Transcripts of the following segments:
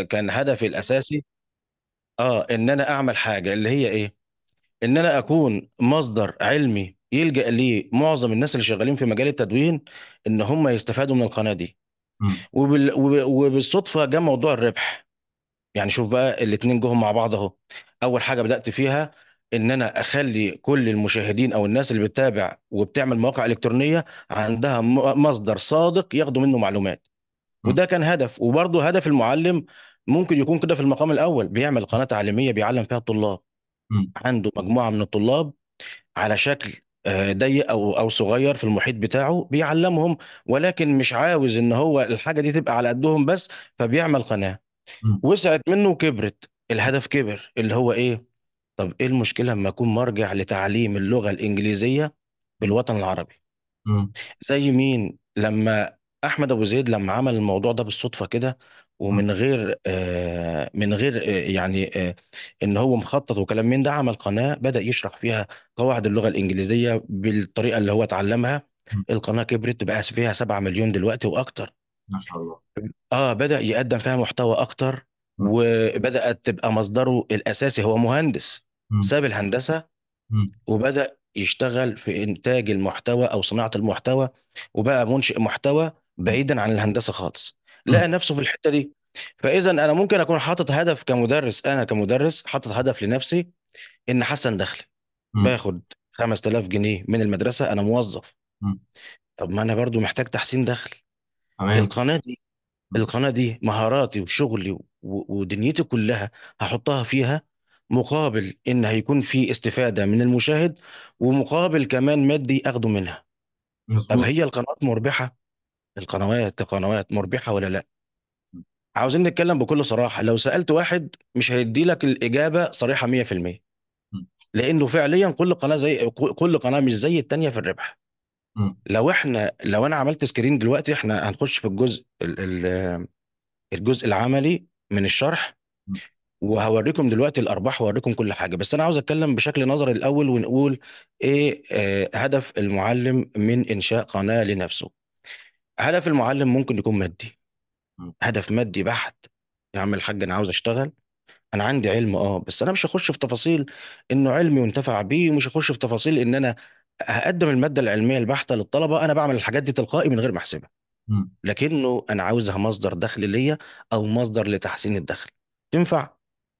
كان هدفي الاساسي اه ان انا اعمل حاجه اللي هي ايه ان انا اكون مصدر علمي يلجأ ليه معظم الناس اللي شغالين في مجال التدوين ان هم يستفادوا من القناه دي وبال... وبالصدفه جاء موضوع الربح يعني شوف بقى الاثنين جهم مع بعض اهو اول حاجه بدأت فيها ان انا اخلي كل المشاهدين او الناس اللي بتتابع وبتعمل مواقع الكترونيه عندها مصدر صادق ياخدوا منه معلومات وده كان هدف وبرضه هدف المعلم ممكن يكون كده في المقام الاول بيعمل قناه تعليميه بيعلم فيها الطلاب عنده مجموعه من الطلاب على شكل آه، ضيق او او صغير في المحيط بتاعه بيعلمهم ولكن مش عاوز ان هو الحاجه دي تبقى على قدهم بس فبيعمل قناه وسعت منه وكبرت الهدف كبر اللي هو ايه طب ايه المشكله اما اكون مرجع لتعليم اللغه الانجليزيه بالوطن العربي زي مين لما أحمد أبو زيد لما عمل الموضوع ده بالصدفة كده ومن غير آه من غير آه يعني آه إن هو مخطط وكلام من ده عمل قناة بدأ يشرح فيها قواعد اللغة الإنجليزية بالطريقة اللي هو اتعلمها القناة كبرت بقى فيها 7 مليون دلوقتي وأكتر ما شاء الله آه بدأ يقدم فيها محتوى أكتر وبدأت تبقى مصدره الأساسي هو مهندس ساب الهندسة وبدأ يشتغل في إنتاج المحتوى أو صناعة المحتوى وبقى منشئ محتوى بعيدا عن الهندسه خالص لقى نفسه في الحته دي فاذا انا ممكن اكون حاطط هدف كمدرس انا كمدرس حاطط هدف لنفسي ان حسن دخلي باخد 5000 جنيه من المدرسه انا موظف طب ما انا برضو محتاج تحسين دخل تمام القناه دي القناه دي مهاراتي وشغلي ودنيتي كلها هحطها فيها مقابل ان هيكون في استفاده من المشاهد ومقابل كمان مادي اخده منها مظبوط طب هي القنوات مربحه القنوات كقنوات مربحة ولا لا عاوزين نتكلم بكل صراحة لو سألت واحد مش هيدي لك الإجابة صريحة 100% لأنه فعليا كل قناة زي كل قناة مش زي التانية في الربح لو احنا لو انا عملت سكرين دلوقتي احنا هنخش في الجزء الجزء العملي من الشرح وهوريكم دلوقتي الارباح وهوريكم كل حاجه بس انا عاوز اتكلم بشكل نظري الاول ونقول ايه آه، هدف المعلم من انشاء قناه لنفسه هدف المعلم ممكن يكون مادي هدف مادي بحت يا عم الحاج انا عاوز اشتغل انا عندي علم اه بس انا مش هخش في تفاصيل انه علمي وانتفع بيه ومش هخش في تفاصيل ان انا هقدم الماده العلميه البحته للطلبه انا بعمل الحاجات دي تلقائي من غير ما احسبها لكنه انا عاوزها مصدر دخل ليا او مصدر لتحسين الدخل تنفع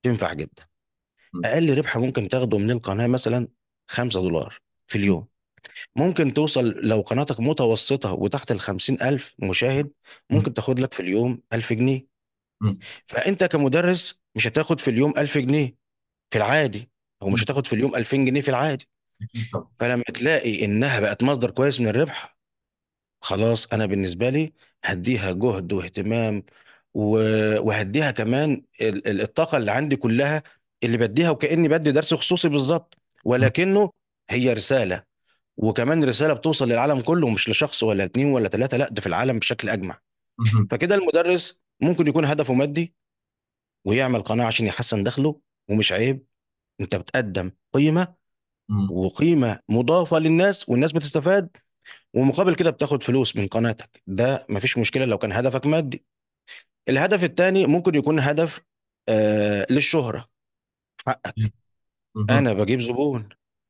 تنفع جدا اقل ربح ممكن تاخده من القناه مثلا 5 دولار في اليوم ممكن توصل لو قناتك متوسطة وتحت ال 50000 مشاهد ممكن تاخد لك في اليوم 1000 جنيه فأنت كمدرس مش هتاخد في اليوم 1000 جنيه في العادي أو مش هتاخد في اليوم 2000 جنيه في العادي فلما تلاقي إنها بقت مصدر كويس من الربح خلاص أنا بالنسبة لي هديها جهد واهتمام وهديها كمان الطاقة اللي عندي كلها اللي بديها وكأني بدي درس خصوصي بالظبط ولكنه هي رسالة وكمان رساله بتوصل للعالم كله مش لشخص ولا اتنين ولا ثلاثه لا ده في العالم بشكل اجمع فكده المدرس ممكن يكون هدفه مادي ويعمل قناه عشان يحسن دخله ومش عيب انت بتقدم قيمه وقيمه مضافه للناس والناس بتستفاد ومقابل كده بتاخد فلوس من قناتك ده مفيش مشكله لو كان هدفك مادي الهدف الثاني ممكن يكون هدف آه للشهره حقك انا بجيب زبون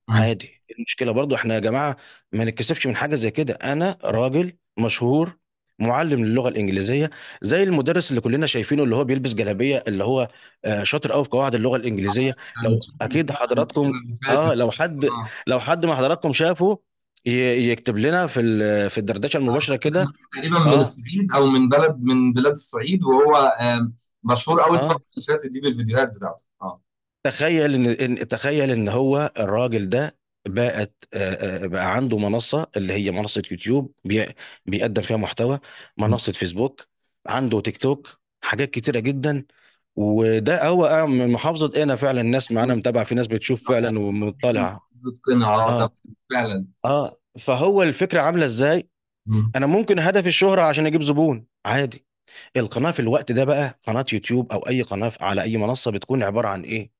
عادي المشكله برضو احنا يا جماعه ما نتكسفش من حاجه زي كده انا راجل مشهور معلم للغه الانجليزيه زي المدرس اللي كلنا شايفينه اللي هو بيلبس جلابيه اللي هو آه، شاطر قوي في قواعد اللغه الانجليزيه آه، لو آه، اكيد حضراتكم اه لو حد لو حد من حضراتكم شافه يكتب لنا في في الدردشه المباشره كده تقريبا من الصعيد او من بلد من بلاد الصعيد وهو مشهور قوي اه الفتره اللي فاتت دي بالفيديوهات بتاعته اه تخيل إن- تخيل ان هو الراجل ده بقت آه، آه، بقى عنده منصة اللي هي منصة يوتيوب بيقدم فيها محتوى منصة فيسبوك عنده تيك توك حاجات كتيرة جدا وده هو أه، من محافظة أنا فعلا الناس معانا متابعة في ناس بتشوف فعلا ومطلع اه فعلا اه فهو الفكرة عاملة ازاي انا ممكن هدف الشهرة عشان اجيب زبون عادي القناة في الوقت ده بقى قناة يوتيوب او اي قناة على اي منصة بتكون عبارة عن ايه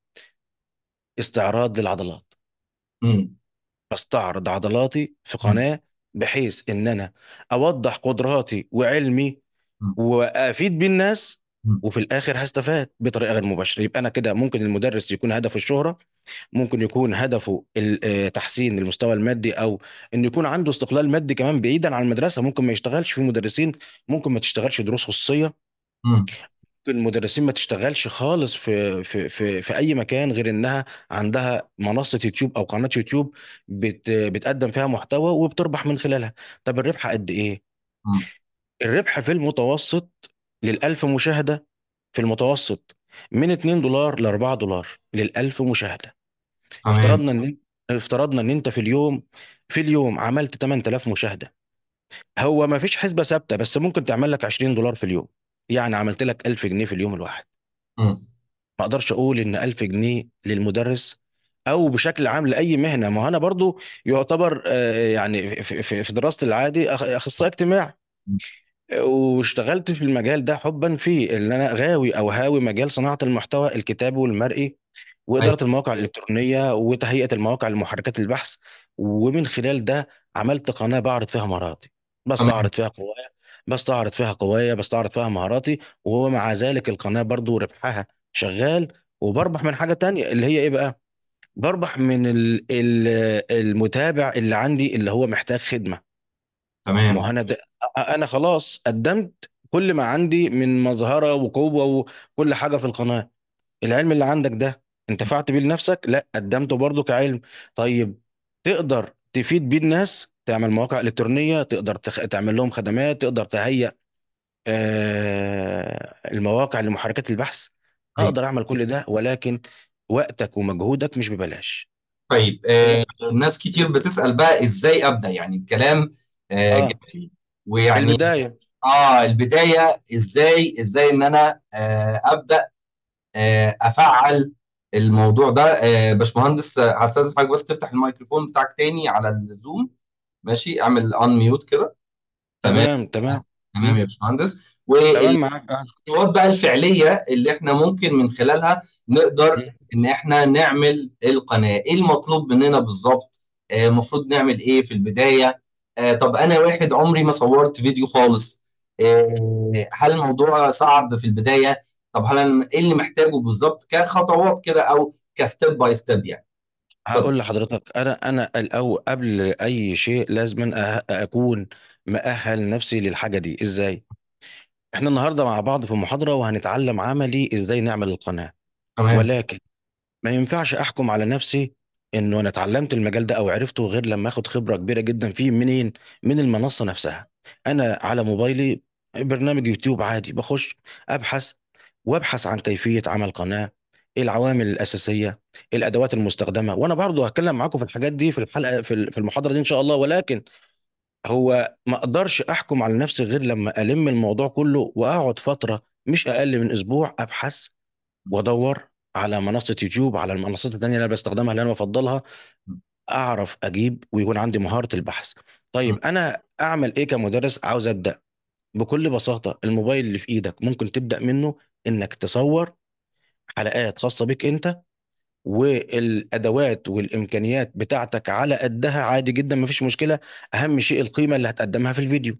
استعراض للعضلات امم بستعرض عضلاتي في قناة بحيث إن أنا أوضح قدراتي وعلمي وأفيد بيه الناس وفي الآخر هستفاد بطريقة غير مباشرة يبقى أنا كده ممكن المدرس يكون هدفه الشهرة ممكن يكون هدفه آه، تحسين المستوى المادي أو إنه يكون عنده استقلال مادي كمان بعيدا عن المدرسة ممكن ما يشتغلش في مدرسين ممكن ما تشتغلش دروس خصوصية امم المدرسين ما تشتغلش خالص في في في في اي مكان غير انها عندها منصه يوتيوب او قناه يوتيوب بت بتقدم فيها محتوى وبتربح من خلالها طب الربح قد ايه الربح في المتوسط للألف مشاهده في المتوسط من 2 دولار ل 4 دولار للألف مشاهده افترضنا ان افترضنا ان انت في اليوم في اليوم عملت 8000 مشاهده هو ما فيش حسبه ثابته بس ممكن تعمل لك 20 دولار في اليوم يعني عملت لك 1000 جنيه في اليوم الواحد ما اقدرش اقول ان 1000 جنيه للمدرس او بشكل عام لاي مهنه ما انا برضو يعتبر آه، يعني في في- دراستي العادي اخصائي اجتماعي واشتغلت في المجال ده حبا فيه ان انا غاوي او هاوي مجال صناعه المحتوى الكتابي والمرئي أيوة. واداره المواقع الالكترونيه وتهيئه المواقع لمحركات البحث ومن خلال ده عملت قناه بعرض فيها مهاراتي بس اعرض فيها قوايا بستعرض فيها قوايا بستعرض فيها مهاراتي وهو مع ذلك القناه برضو ربحها شغال وبربح من حاجه تانية اللي هي ايه بقى بربح من الـ الـ المتابع اللي عندي اللي هو محتاج خدمه تمام ما هو انا انا خلاص قدمت كل ما عندي من مظهره وقوه وكل حاجه في القناه العلم اللي عندك ده انتفعت بيه لنفسك لا قدمته برضو كعلم طيب تقدر تفيد بيه الناس تعمل مواقع الكترونيه تقدر تخ... تعمل لهم خدمات تقدر تهيئ آه المواقع لمحركات البحث طيب. اقدر اعمل كل ده ولكن وقتك ومجهودك مش ببلاش طيب آه إيه؟ ناس كتير بتسال بقى ازاي ابدا يعني الكلام آه آه. جميل ويعني البدايه اه البدايه ازاي ازاي ان انا آه ابدا آه افعل الموضوع ده آه باشمهندس هستاذن حضرتك بس تفتح الميكروفون بتاعك تاني على الزوم ماشي اعمل ان ميوت كده تمام تمام تمام تمام يا باشمهندس تمام معاك والخطوات أه. بقى الفعليه اللي احنا ممكن من خلالها نقدر ان احنا نعمل القناه ايه المطلوب مننا بالظبط آه، المفروض نعمل ايه في البدايه آه، طب انا واحد عمري ما صورت فيديو خالص آه، هل الموضوع صعب في البدايه طب هل ايه اللي محتاجه بالظبط كخطوات كده او كستيب باي ستيب يعني هقول لحضرتك انا انا الاول قبل اي شيء لازم أه-، اكون مأهل نفسي للحاجه دي ازاي احنا النهارده مع بعض في محاضره وهنتعلم عملي ازاي نعمل القناه تمام ولكن ما ينفعش احكم على نفسي انه انا اتعلمت المجال ده او عرفته غير لما اخد خبره كبيره جدا فيه منين من المنصه نفسها انا على موبايلي برنامج يوتيوب عادي بخش ابحث وابحث عن كيفيه عمل قناه ايه العوامل الاساسيه الادوات المستخدمه وانا برضو هتكلم معاكم في الحاجات دي في الحلقه في المحاضره دي ان شاء الله ولكن هو ما اقدرش احكم على نفسي غير لما الم الموضوع كله واقعد فتره مش اقل من اسبوع ابحث وادور على منصه يوتيوب على المنصات الثانيه اللي انا بستخدمها اللي انا بفضلها اعرف اجيب ويكون عندي مهاره البحث طيب انا اعمل ايه كمدرس عاوز ابدا بكل بساطه الموبايل اللي في ايدك ممكن تبدا منه انك تصور حلقات خاصة بيك انت والادوات والامكانيات بتاعتك على قدها عادي جدا مفيش مشكله اهم شيء القيمه اللي هتقدمها في الفيديو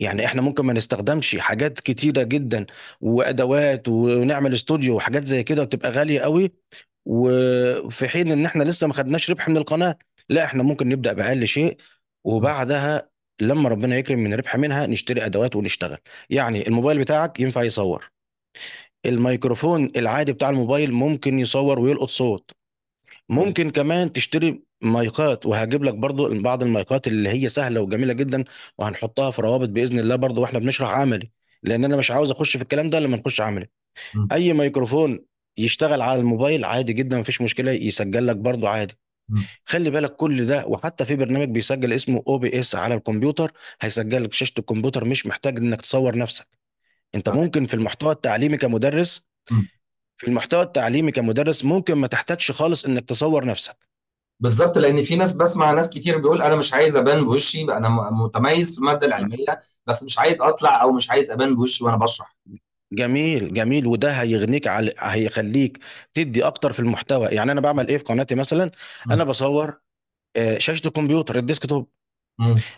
يعني احنا ممكن ما نستخدمش حاجات كتيره جدا وادوات ونعمل استوديو وحاجات زي كده وتبقى غاليه قوي وفي حين ان احنا لسه ما خدناش ربح من القناه لا احنا ممكن نبدا باقل شيء وبعدها لما ربنا يكرم من ربح منها نشتري ادوات ونشتغل يعني الموبايل بتاعك ينفع يصور الميكروفون العادي بتاع الموبايل ممكن يصور ويلقط صوت ممكن كمان تشتري مايكات وهجيب لك برضو بعض المايكات اللي هي سهله وجميله جدا وهنحطها في روابط باذن الله برضو واحنا بنشرح عملي لان انا مش عاوز اخش في الكلام ده لما نخش عملي اي ميكروفون يشتغل على الموبايل عادي جدا مفيش مشكله يسجل لك برضو عادي خلي بالك كل ده وحتى في برنامج بيسجل اسمه او بي اس على الكمبيوتر هيسجل لك شاشه الكمبيوتر مش محتاج انك تصور نفسك انت ممكن في المحتوى التعليمي كمدرس في المحتوى التعليمي كمدرس ممكن ما تحتاجش خالص انك تصور نفسك بالظبط لان في ناس بسمع ناس كتير بيقول انا مش عايز ابان بوشي انا متميز في الماده نعم. العلميه بس مش عايز اطلع او مش عايز ابان بوشي وانا بشرح جميل جميل وده هيغنيك على هيخليك تدي اكتر في المحتوى يعني انا بعمل ايه في قناتي مثلا انا بصور آه، شاشه الكمبيوتر الديسك توب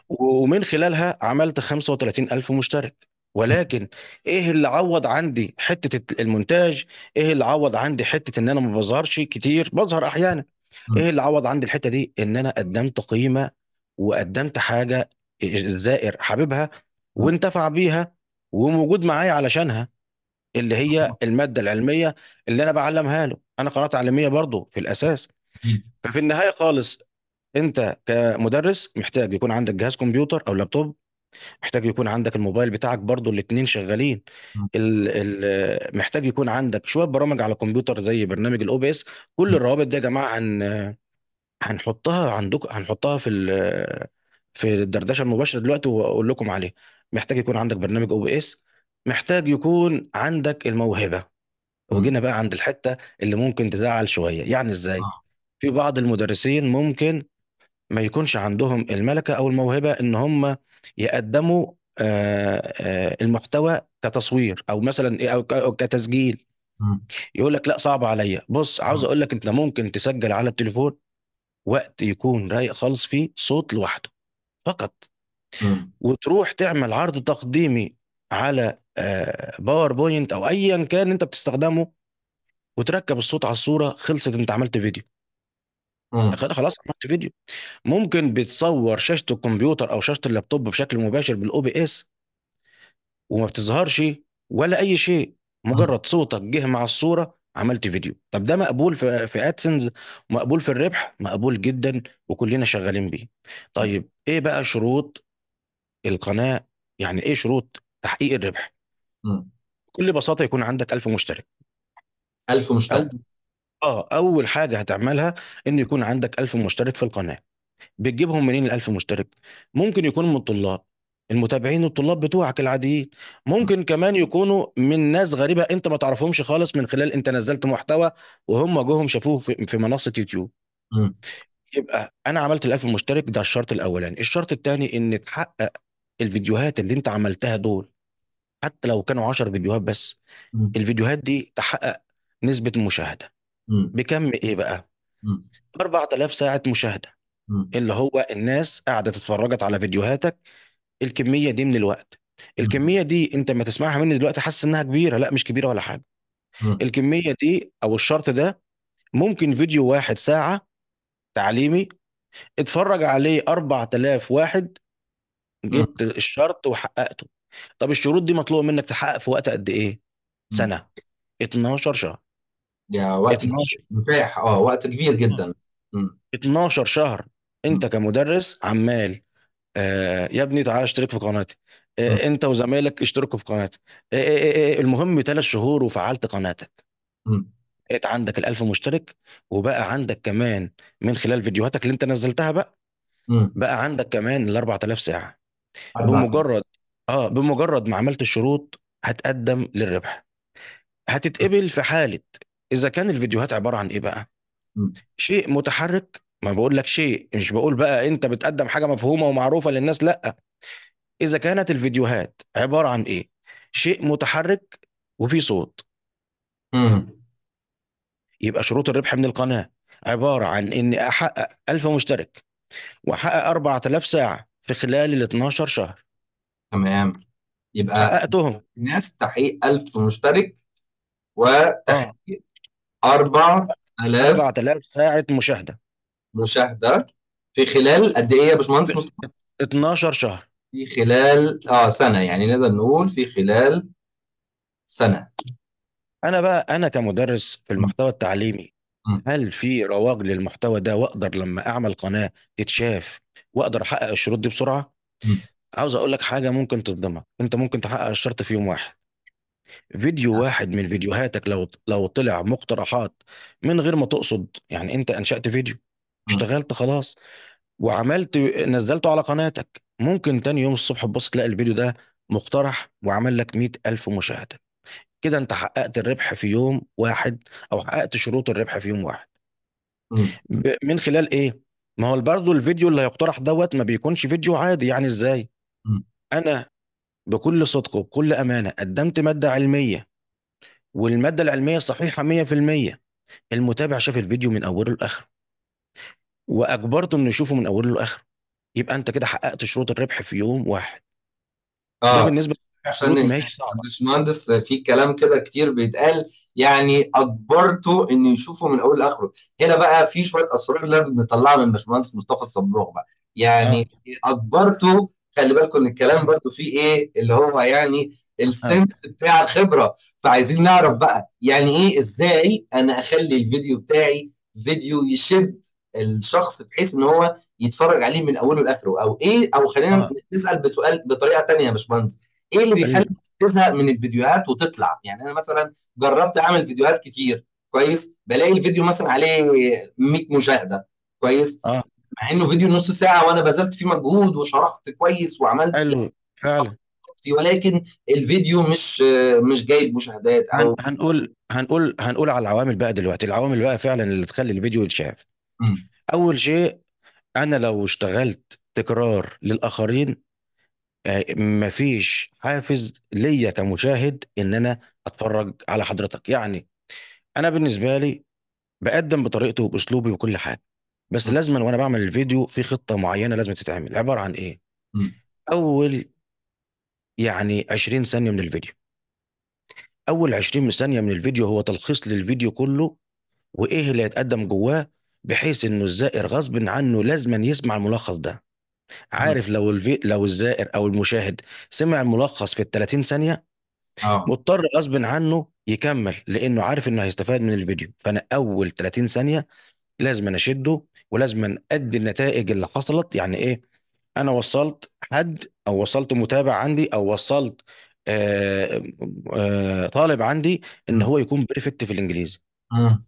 ومن خلالها عملت 35000 مشترك ولكن ايه اللي عوض عندي حته المونتاج ايه اللي عوض عندي حته ان انا ما بظهرش كتير بظهر احيانا ايه اللي عوض عندي الحته دي ان انا قدمت قيمه وقدمت حاجه الزائر حاببها وانتفع بيها وموجود معايا علشانها اللي هي الماده العلميه اللي انا بعلمها له انا قناه تعليميه برضه في الاساس ففي النهايه خالص انت كمدرس محتاج يكون عندك جهاز كمبيوتر او لابتوب محتاج يكون عندك الموبايل بتاعك برضو الاثنين شغالين ال ال محتاج يكون عندك شوية برامج على الكمبيوتر زي برنامج الاو بي اس كل الروابط دي يا جماعة هن هنحطها عندكم هنحطها في ال في الدردشة المباشرة دلوقتي واقول لكم عليها محتاج يكون عندك برنامج او بي اس محتاج يكون عندك الموهبة وجينا بقى عند الحتة اللي ممكن تزعل شوية يعني ازاي آه. في بعض المدرسين ممكن ما يكونش عندهم الملكة او الموهبة ان هم يقدموا آه، آه، المحتوى كتصوير او مثلا إيه، او كتسجيل يقول لك لا صعب عليا بص عاوز اقول لك انت ممكن تسجل على التليفون وقت يكون رايق خالص فيه صوت لوحده فقط وتروح تعمل عرض تقديمي على باوربوينت آه، او ايا كان انت بتستخدمه وتركب الصوت على الصوره خلصت انت عملت فيديو كده يعني خلاص عملت فيديو ممكن بتصور شاشه الكمبيوتر او شاشه اللابتوب بشكل مباشر بالاو بي اس وما بتظهرش ولا اي شيء مجرد صوتك جه مع الصوره عملت فيديو طب ده مقبول في في مقبول في الربح مقبول جدا وكلنا شغالين بيه طيب ايه بقى شروط القناه يعني ايه شروط تحقيق الربح بكل بساطه يكون عندك 1000 مشترك 1000 او مشترك طيب. آه، أول حاجة هتعملها إن يكون عندك 1000 مشترك في القناة. بتجيبهم منين ال1000 مشترك؟ ممكن يكونوا من الطلاب، المتابعين الطلاب بتوعك العاديين، ممكن كمان يكونوا من ناس غريبة أنت ما تعرفهمش خالص من خلال أنت نزلت محتوى وهم جوهم شافوه في في منصة يوتيوب. يبقى أنا عملت ال1000 مشترك ده الشرط الأولاني، الشرط الثاني إن تحقق الفيديوهات اللي أنت عملتها دول، حتى لو كانوا 10 فيديوهات بس، الفيديوهات دي تحقق نسبة مشاهدة. مم. بكم ايه بقى؟ مم. 4000 ساعة مشاهدة مم. اللي هو الناس قاعدة اتفرجت على فيديوهاتك الكمية دي من الوقت الكمية دي انت ما تسمعها مني دلوقتي حاسس انها كبيرة لا مش كبيرة ولا حاجة مم. الكمية دي او الشرط ده ممكن فيديو واحد ساعة تعليمي اتفرج عليه 4000 واحد مم. جبت الشرط وحققته طب الشروط دي مطلوبة منك تحقق في وقت قد ايه؟ مم. سنة 12 شهر يا وقت متاح اه وقت كبير اه. جدا مم. 12 شهر انت كمدرس عمال آه يا ابني تعالى اشترك في قناتي آه انت وزمايلك اشتركوا في قناتي آه آه آه, آه، المهم ثلاث شهور وفعلت قناتك بقيت عندك الألف مشترك وبقى عندك كمان من خلال فيديوهاتك اللي انت نزلتها بقى بقى عندك كمان ال 4000 ساعة بمجرد اه بمجرد ما عملت الشروط هتقدم للربح هتتقبل في حالة اذا كان الفيديوهات عباره عن ايه بقى شيء متحرك ما بقول لك شيء مش بقول بقى انت بتقدم حاجه مفهومه ومعروفه للناس لا اذا كانت الفيديوهات عباره عن ايه شيء متحرك وفي صوت يبقى شروط الربح من القناه عباره عن اني احقق 1000 مشترك واحقق 4000 ساعه في خلال ال 12 شهر تمام يبقى حققتهم الناس تحقيق 1000 مشترك آه. وتحقيق 4000 4000 ساعة مشاهدة مشاهدة في خلال قد إيه يا باشمهندس مصطفى؟ 12 شهر في خلال آه سنة يعني نقدر نقول في خلال سنة أنا بقى أنا كمدرس في المحتوى التعليمي هل في رواج للمحتوى ده وأقدر لما أعمل قناة تتشاف وأقدر أحقق الشروط دي بسرعة؟ عاوز أقول لك حاجة ممكن تصدمك أنت ممكن تحقق الشرط في يوم واحد فيديو نعم. واحد من فيديوهاتك لو لو طلع مقترحات من غير ما تقصد يعني انت انشأت فيديو نعم. اشتغلت خلاص وعملت نزلته على قناتك ممكن تاني يوم الصبح تبص تلاقي الفيديو ده مقترح وعمل لك 100000 مشاهدة كده انت حققت الربح في يوم واحد او حققت شروط الربح في يوم واحد ب- من خلال ايه ما هو برضه الفيديو اللي هيقترح دوت ما بيكونش فيديو عادي يعني ازاي انا بكل صدق وبكل أمانة قدمت مادة علمية والمادة العلمية صحيحة 100% المتابع شاف الفيديو من أوله لآخره وأجبرته إنه يشوفه من أوله لآخره يبقى أنت كده حققت شروط الربح في يوم واحد ده اه بالنسبة عشان ماشي باشمهندس في كلام كده كتير بيتقال يعني اجبرته انه يشوفه من اول لاخره هنا بقى في شويه اسرار لازم نطلعها من باشمهندس مصطفى الصباغ بقى يعني آه. اجبرته خلي بالكم ان الكلام برضو فيه ايه اللي هو يعني السنس بتاع الخبره فعايزين نعرف بقى يعني ايه ازاي انا اخلي الفيديو بتاعي فيديو يشد الشخص بحيث ان هو يتفرج عليه من اوله لاخره او ايه او خلينا آه. نسال بسؤال بطريقه تانية يا باشمهندس ايه اللي بيخلي تزهق من الفيديوهات وتطلع يعني انا مثلا جربت اعمل فيديوهات كتير كويس بلاقي الفيديو مثلا عليه 100 مشاهده كويس آه. مع انه فيديو نص ساعه وانا بذلت فيه مجهود وشرحت كويس وعملت حلو فعلا ولكن الفيديو مش مش جايب مشاهدات او هنقول هنقول هنقول على العوامل بقى دلوقتي العوامل بقى فعلا اللي تخلي الفيديو يتشاف اول شيء انا لو اشتغلت تكرار للاخرين آه، مفيش حافز ليا كمشاهد ان انا اتفرج على حضرتك يعني انا بالنسبه لي بقدم بطريقتي وباسلوبي وكل حاجه بس لازما وانا بعمل الفيديو في خطه معينه لازم تتعمل عباره عن ايه؟ اول يعني 20 ثانيه من الفيديو اول 20 ثانيه من الفيديو هو تلخيص للفيديو كله وايه اللي هيتقدم جواه بحيث انه الزائر غصب عنه لازما يسمع الملخص ده عارف لو الفي... لو الزائر او المشاهد سمع الملخص في ال 30 ثانيه اه مضطر غصب عنه يكمل لانه عارف انه هيستفاد من الفيديو فانا اول 30 ثانيه لازم اشده ولازم ادي النتائج اللي حصلت يعني ايه انا وصلت حد او وصلت متابع عندي او وصلت آآ آه، آآ آه، آه، طالب عندي ان هو يكون بيرفكت في الانجليزي اه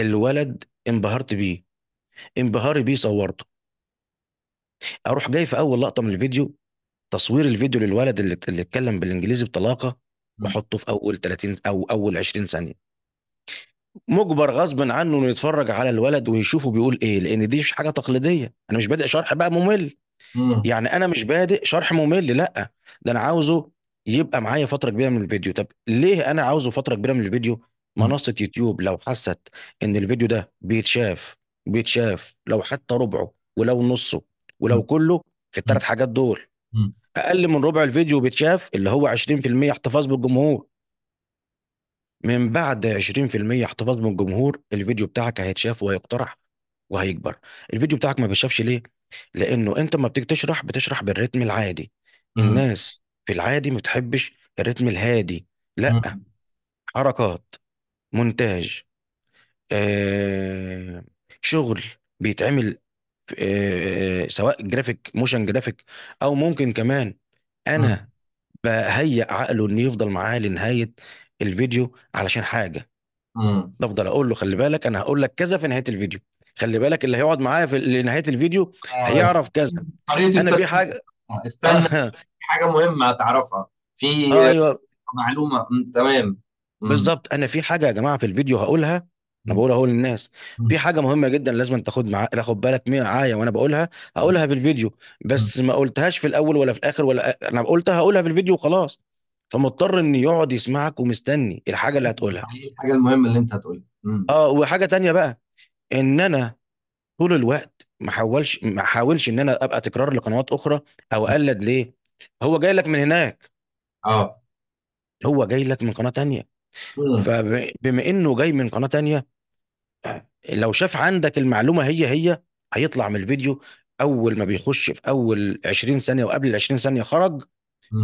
الولد انبهرت بيه انبهاري بيه صورته اروح جاي في اول لقطه من الفيديو تصوير الفيديو للولد اللي اللي اتكلم بالانجليزي بطلاقه بحطه في اول 30 او اول 20 ثانيه مجبر غصب عنه انه يتفرج على الولد ويشوفه بيقول ايه لان دي مش حاجه تقليديه انا مش بادئ شرح بقى ممل يعني انا مش بادئ شرح ممل لا ده انا عاوزه يبقى معايا فتره كبيره من الفيديو طب ليه انا عاوزه فتره كبيره من الفيديو منصه يوتيوب لو حست ان الفيديو ده بيتشاف بيتشاف لو حتى ربعه ولو نصه ولو كله في الثلاث حاجات دول اقل من ربع الفيديو بيتشاف اللي هو 20% احتفاظ بالجمهور من بعد 20% احتفاظ من الجمهور الفيديو بتاعك هيتشاف وهيقترح وهيكبر الفيديو بتاعك ما بيتشافش ليه لانه انت ما بتيجي تشرح بتشرح بالريتم العادي الناس في العادي ما بتحبش الريتم الهادي لا حركات مونتاج آه، شغل بيتعمل آه،, آه، سواء جرافيك موشن جرافيك او ممكن كمان انا بهيئ عقله انه يفضل معاه لنهايه الفيديو علشان حاجه امم بفضل اقول له خلي بالك انا هقول لك كذا في نهايه الفيديو خلي بالك اللي هيقعد معايا في نهايه الفيديو آه. هيعرف كذا طريقه انا في حاجه آه، استنى آه. حاجه مهمه هتعرفها في ايوه معلومه تمام بالظبط انا في حاجه يا جماعه في الفيديو هقولها انا بقولها اهو للناس في حاجه مهمه جدا لازم تاخد مع تاخد بالك معايا وانا بقولها هقولها في الفيديو بس ما قلتهاش في الاول ولا في الاخر ولا انا قلتها هقولها في الفيديو وخلاص فمضطر ان يقعد يسمعك ومستني الحاجه اللي هتقولها الحاجه المهمه اللي انت هتقولها اه وحاجه تانية بقى ان انا طول الوقت ما حاولش ما حاولش ان انا ابقى تكرار لقنوات اخرى او اقلد ليه هو جاي لك من هناك اه هو جاي لك من قناه تانية فبما انه جاي من قناه تانية آه، لو شاف عندك المعلومه هي هي هيطلع من الفيديو اول ما بيخش في اول 20 ثانيه وقبل ال 20 ثانيه خرج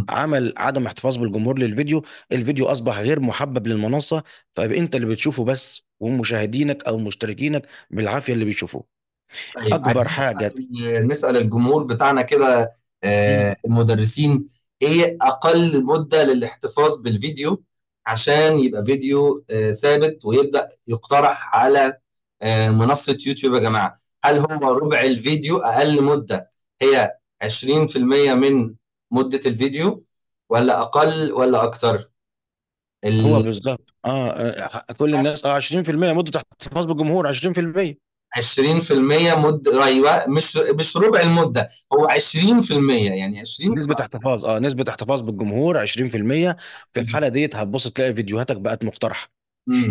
عمل عدم احتفاظ بالجمهور للفيديو الفيديو اصبح غير محبب للمنصه فانت اللي بتشوفه بس ومشاهدينك او مشتركينك بالعافيه اللي بيشوفوه طيب اكبر حاجه نسال الجمهور بتاعنا كده آه، المدرسين ايه اقل مده للاحتفاظ بالفيديو عشان يبقى فيديو آه، ثابت ويبدا يقترح على آه، منصه يوتيوب يا جماعه هل هو ربع الفيديو اقل مده هي 20% من مده الفيديو ولا اقل ولا اكتر ال... هو بالظبط اه, آه، كل الناس اه 20% مده احتفاظ بالجمهور 20% 20% مدة ايوه مش مش ربع المدة هو 20% يعني 20 نسبة احتفاظ اه نسبة احتفاظ بالجمهور 20% في الحالة ديت هتبص تلاقي فيديوهاتك بقت مقترحة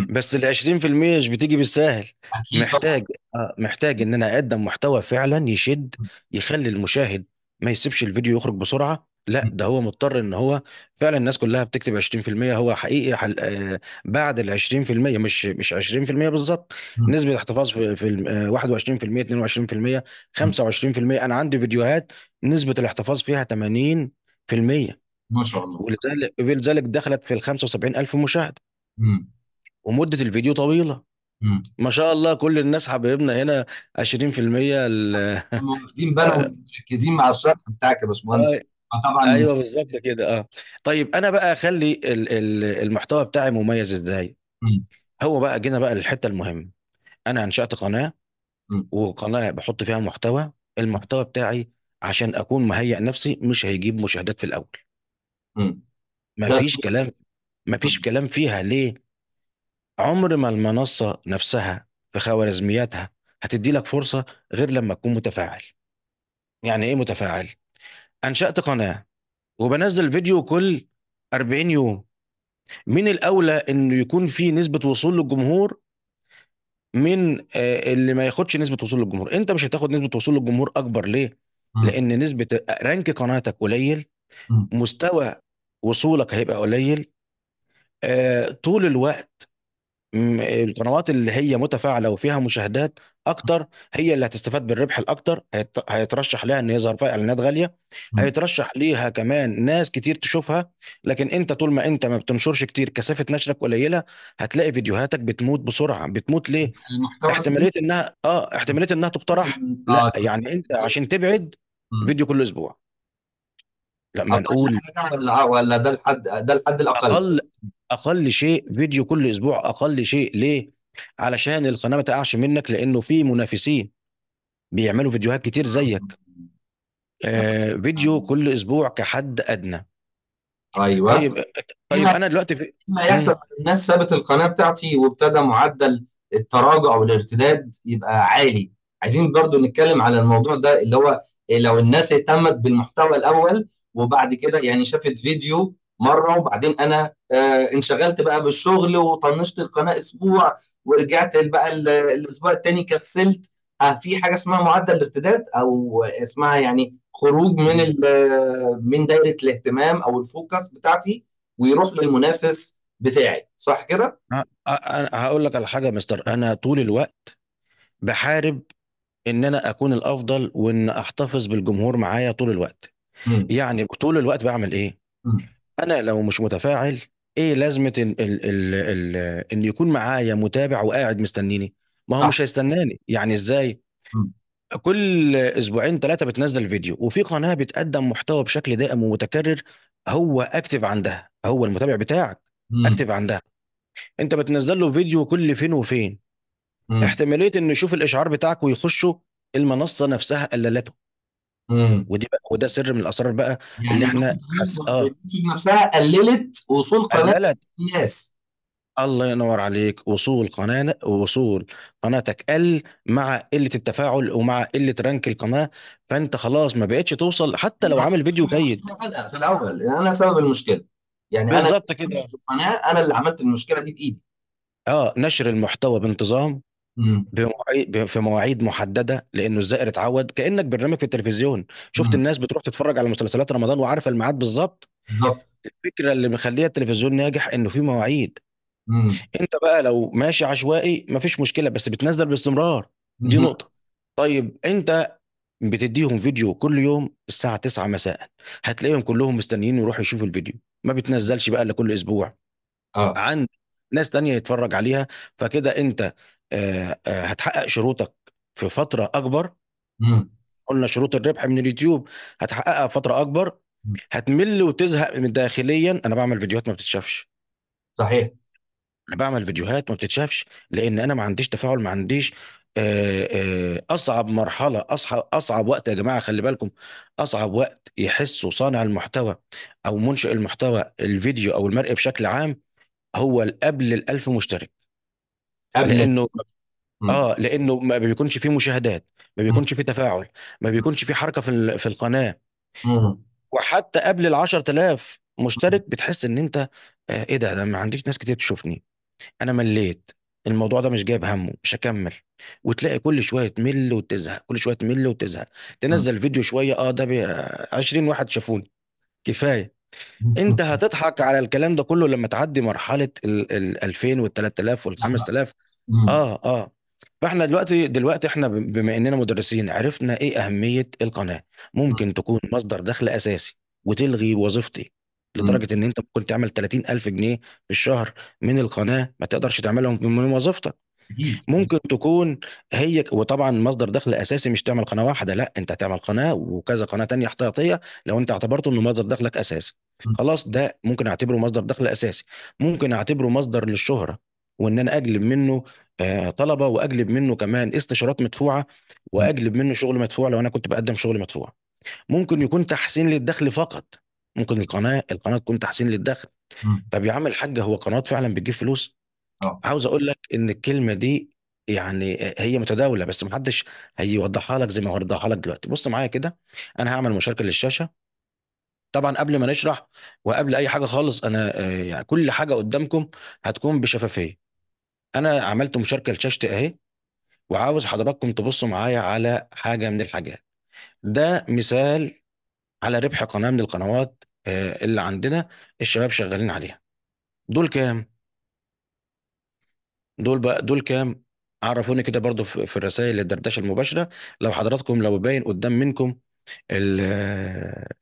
بس ال 20% مش بتيجي بالسهل أكيد محتاج آه محتاج ان انا اقدم محتوى فعلا يشد يخلي المشاهد ما يسيبش الفيديو يخرج بسرعة لا ده هو مضطر ان هو فعلا الناس كلها بتكتب 20% هو حقيقي حل... آه، بعد ال 20% مش مش 20% بالظبط نسبه احتفاظ في, في ال- 21% 22% 25% انا عندي فيديوهات نسبه الاحتفاظ فيها 80% ما شاء الله ولذلك ولذلك دخلت في ال 75000 مشاهده مم. ومده الفيديو طويله مم. ما شاء الله كل الناس حبايبنا هنا 20% ال- هم واخدين بالهم آه. مركزين مع الشرح بتاعك يا باشمهندس آه. آه، طبعا ايوه بالظبط كده اه طيب انا بقى اخلي المحتوى بتاعي مميز ازاي هو بقى جينا بقى للحته المهمه انا انشأت قناه وقناه بحط فيها محتوى المحتوى بتاعي عشان اكون مهيئ نفسي مش هيجيب مشاهدات في الاول ما ده كلام كلام فيش كلام فيها ليه عمر ما المنصه نفسها في خوارزمياتها هتدي لك فرصه غير لما تكون متفاعل يعني ايه متفاعل انشات قناه وبنزل فيديو كل 40 يوم من الاولى انه يكون في نسبه وصول للجمهور من آه، اللي ما ياخدش نسبه وصول للجمهور انت مش هتاخد نسبه وصول للجمهور اكبر ليه لان نسبه رانك قناتك قليل مستوى وصولك هيبقى قليل آه، طول الوقت القنوات اللي هي متفاعله وفيها مشاهدات اكتر هي اللي هتستفاد بالربح الاكتر هيترشح لها ان يظهر فيها اعلانات غاليه هيترشح ليها كمان ناس كتير تشوفها لكن انت طول ما انت ما بتنشرش كتير كثافه نشرك قليله هتلاقي فيديوهاتك بتموت بسرعه بتموت ليه احتماليه إيه؟ انها اه احتماليه انها تقترح اه لا يعني انت عشان تبعد فيديو كل اسبوع أقل نقول ولا ولا ده الحد ده الحد الاقل اقل اقل شيء فيديو كل اسبوع اقل شيء ليه؟ علشان القناه ما تقعش منك لانه في منافسين بيعملوا فيديوهات كتير زيك آه فيديو كل اسبوع كحد ادنى ايوه طيب طيب انا دلوقتي في... ما يحصل الناس سابت القناه بتاعتي وابتدى معدل التراجع والارتداد يبقى عالي عايزين برضو نتكلم على الموضوع ده اللي هو لو الناس اهتمت بالمحتوى الاول وبعد كده يعني شافت فيديو مره وبعدين انا آه انشغلت بقى بالشغل وطنشت القناه اسبوع ورجعت بقى الاسبوع الثاني كسلت آه في حاجه اسمها معدل الارتداد او اسمها يعني خروج من من دايره الاهتمام او الفوكس بتاعتي ويروح للمنافس بتاعي صح كده؟ آه، آه، آه، انا هقول لك على حاجه مستر انا طول الوقت بحارب ان انا اكون الافضل وان احتفظ بالجمهور معايا طول الوقت مم. يعني طول الوقت بعمل ايه مم. انا لو مش متفاعل ايه لازمه ان ال ال ال ان يكون معايا متابع وقاعد مستنيني ما هو آه. مش هيستناني يعني ازاي مم. كل اسبوعين ثلاثه بتنزل فيديو وفي قناه بتقدم محتوى بشكل دائم ومتكرر هو اكتف عندها هو المتابع بتاعك اكتف عندها انت بتنزل له فيديو كل فين وفين مم. احتماليه انه يشوف الاشعار بتاعك ويخشوا المنصه نفسها قللته ودي بقى وده سر من الاسرار بقى يعني اللي احنا حس... اه نفسها قللت وصول قناه قللت الناس الله ينور عليك وصول قناة وصول قناتك قل مع قلة التفاعل ومع قلة رانك القناة فأنت خلاص ما بقتش توصل حتى لو عامل فيديو جيد في الأول يعني أنا سبب المشكلة يعني أنا بالظبط كده القناة أنا اللي عملت المشكلة دي بإيدي اه نشر المحتوى بانتظام بمواعيد في مواعيد محدده لانه الزائر اتعود كانك برنامج في التلفزيون شفت الناس بتروح تتفرج على مسلسلات رمضان وعارفه الميعاد بالظبط بالظبط الفكره اللي مخليها التلفزيون ناجح انه في مواعيد انت بقى لو ماشي عشوائي مفيش مشكله بس بتنزل باستمرار دي نقطه طيب انت بتديهم فيديو كل يوم الساعه 9 مساء هتلاقيهم كلهم مستنيين يروحوا يشوفوا الفيديو ما بتنزلش بقى الا كل اسبوع اه عندك ناس تانية يتفرج عليها فكده انت آه، آه، هتحقق شروطك في فتره اكبر قلنا شروط الربح من اليوتيوب هتحققها في فتره اكبر هتمل وتزهق من داخليا انا بعمل فيديوهات ما بتتشافش صحيح انا بعمل فيديوهات ما بتتشافش لان انا ما عنديش تفاعل ما عنديش آه، اصعب مرحله اصعب اصعب وقت يا جماعه خلي بالكم اصعب وقت يحسه صانع المحتوى او منشئ المحتوى الفيديو او المرئي بشكل عام هو قبل ال 1000 مشترك قبل انه اه لانه ما بيكونش فيه مشاهدات ما بيكونش فيه تفاعل ما بيكونش فيه حركه في في القناه وحتى قبل ال 10000 مشترك بتحس ان انت آه، ايه ده انا ما عنديش ناس كتير تشوفني انا مليت الموضوع ده مش جايب همه مش هكمل وتلاقي كل شويه تمل وتزهق كل شويه تمل وتزهق تنزل فيديو شويه اه ده 20 واحد شافوني كفايه انت هتضحك على الكلام ده كله لما تعدي مرحله ال 2000 وال 3000 وال 5000 اه اه فاحنا دلوقتي دلوقتي احنا بما اننا مدرسين عرفنا ايه اهميه القناه ممكن تكون مصدر دخل اساسي وتلغي وظيفتي لدرجه ان انت ممكن تعمل 30000 جنيه في الشهر من القناه ما تقدرش تعملهم من وظيفتك ممكن تكون هي وطبعا مصدر دخل اساسي مش تعمل قناه واحده لا انت هتعمل قناه وكذا قناه تانية احتياطيه لو انت اعتبرته انه مصدر دخلك اساسي خلاص ده ممكن اعتبره مصدر دخل اساسي ممكن اعتبره مصدر للشهره وان انا اجلب منه آه، طلبه واجلب منه كمان استشارات مدفوعه واجلب منه شغل مدفوع لو انا كنت بقدم شغل مدفوع ممكن يكون تحسين للدخل فقط ممكن القناه القناه تكون تحسين للدخل طب يا عم الحاج هو قناه فعلا بتجيب فلوس آه. عاوز اقول لك ان الكلمه دي يعني هي متداوله بس محدش هيوضحها لك زي ما هوضحها لك دلوقتي بص معايا كده انا هعمل مشاركه للشاشه طبعا قبل ما نشرح وقبل اي حاجه خالص انا آه، يعني كل حاجه قدامكم هتكون بشفافيه انا عملت مشاركه لشاشتي اهي وعاوز حضراتكم تبصوا معايا على حاجه من الحاجات ده مثال على ربح قناه من القنوات آه، اللي عندنا الشباب شغالين عليها دول كام دول بقى دول كام عرفوني كده برضو في الرسائل الدردشه المباشره لو حضراتكم لو باين قدام منكم ال-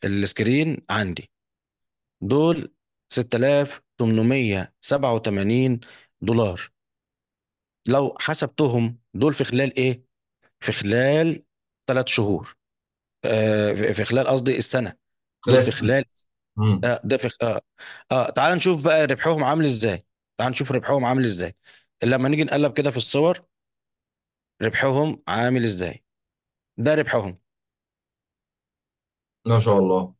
السكرين عندي دول 6887 دولار لو حسبتهم دول في خلال ايه في خلال ثلاث شهور آه في خلال قصدي السنه دول في خلال آه ده في اه اه تعال نشوف بقى ربحهم عامل ازاي تعال نشوف ربحهم عامل ازاي لما نيجي نقلب كده في الصور ربحهم عامل ازاي ده ربحهم ما شاء الله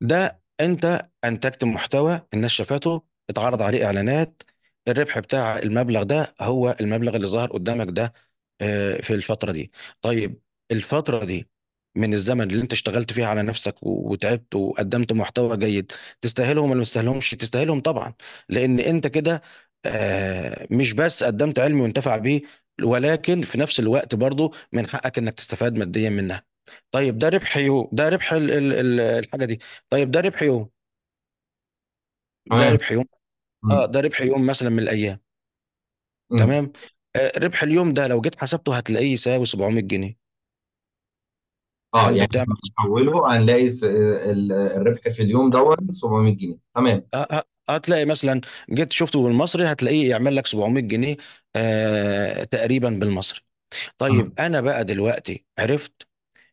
ده انت انتجت محتوى الناس شافته اتعرض عليه اعلانات الربح بتاع المبلغ ده هو المبلغ اللي ظهر قدامك ده آه، في الفترة دي طيب الفترة دي من الزمن اللي انت اشتغلت فيها على نفسك وتعبت وقدمت محتوى جيد تستاهلهم ولا ما تستاهلهمش تستاهلهم طبعا لان انت كده آه، مش بس قدمت علمي وانتفع بيه ولكن في نفس الوقت برضه من حقك انك تستفاد ماديا منها طيب ده ربح يو ده ربح الـ الـ الحاجه دي طيب ده ربح يوم ده ربح يوم اه ده ربح يوم مثلا من الايام مم. تمام آه، ربح اليوم ده لو جيت حسبته هتلاقيه يساوي 700 جنيه اه يعني بتعمل هنحوله هنلاقي الربح في اليوم دوت 700 جنيه تمام آه، آه. هتلاقي مثلا جيت شفته بالمصري هتلاقيه يعمل لك 700 جنيه آه، تقريبا بالمصري طيب انا بقى دلوقتي عرفت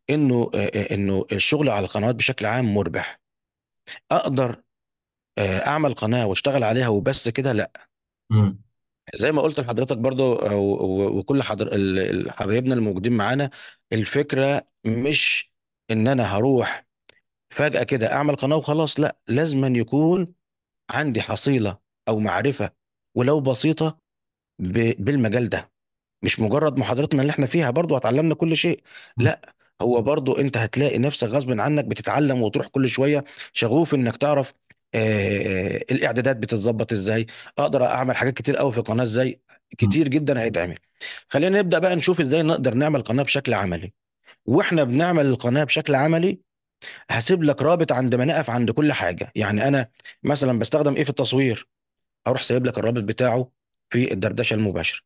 انه آه، آه، انه الشغل على القنوات بشكل عام مربح اقدر اعمل قناة واشتغل عليها وبس كده لا زي ما قلت لحضرتك برضو وكل حضر حبايبنا الموجودين معانا الفكرة مش ان انا هروح فجأة كده اعمل قناة وخلاص لا لازم أن يكون عندي حصيله او معرفه ولو بسيطه بالمجال ده مش مجرد محاضرتنا اللي احنا فيها برضو هتعلمنا كل شيء لا هو برضو انت هتلاقي نفسك غصب عنك بتتعلم وتروح كل شويه شغوف انك تعرف آه الاعدادات بتتظبط ازاي اقدر اعمل حاجات كتير قوي في القناه ازاي كتير جدا هيتعمل خلينا نبدا بقى نشوف ازاي نقدر نعمل قناه بشكل عملي واحنا بنعمل القناه بشكل عملي هسيب لك رابط عند ما نقف عند كل حاجه يعني انا مثلا بستخدم ايه في التصوير اروح سايب لك الرابط بتاعه في الدردشه المباشره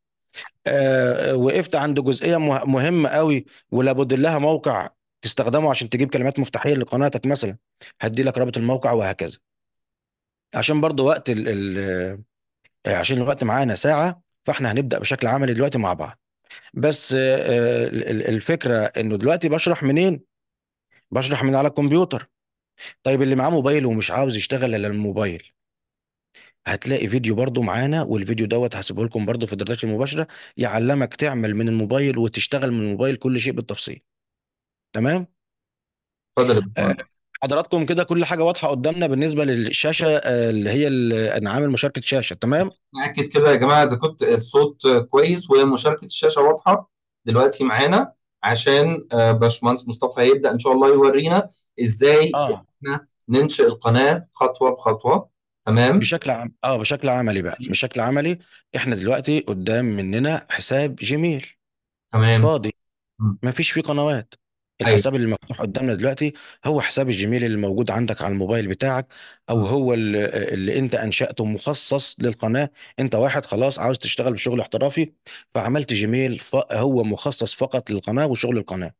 آه وقفت عند جزئيه مهمه قوي ولابد لها موقع تستخدمه عشان تجيب كلمات مفتاحيه لقناتك مثلا هدي لك رابط الموقع وهكذا عشان برضو وقت ال ال آه، عشان الوقت معانا ساعه فاحنا هنبدا بشكل عملي دلوقتي مع بعض بس آه، آه، الفكره انه دلوقتي بشرح منين بشرح من على الكمبيوتر طيب اللي معاه موبايل ومش عاوز يشتغل على الموبايل هتلاقي فيديو برضو معانا والفيديو دوت هسيبه لكم برضو في الدردشه المباشره يعلمك تعمل من الموبايل وتشتغل من الموبايل كل شيء بالتفصيل تمام اتفضل يا آه، دكتور. حضراتكم كده كل حاجه واضحه قدامنا بالنسبه للشاشه آه، اللي هي انا عامل مشاركه شاشه تمام نأكد كده يا جماعة إذا كنت الصوت كويس ومشاركة الشاشة واضحة دلوقتي معانا عشان آه، باشمهندس مصطفى هيبدا ان شاء الله يورينا ازاي آه. احنا ننشئ القناه خطوه بخطوه تمام بشكل عام اه بشكل عملي بقى بشكل عملي احنا دلوقتي قدام مننا حساب جيميل تمام فاضي مفيش فيه قنوات أيوه. الحساب اللي مفتوح قدامنا دلوقتي هو حساب الجيميل اللي موجود عندك على الموبايل بتاعك او آه. هو اللي, اللي انت انشأته مخصص للقناة انت واحد خلاص عاوز تشتغل بشغل احترافي فعملت جيميل هو مخصص فقط للقناة وشغل القناة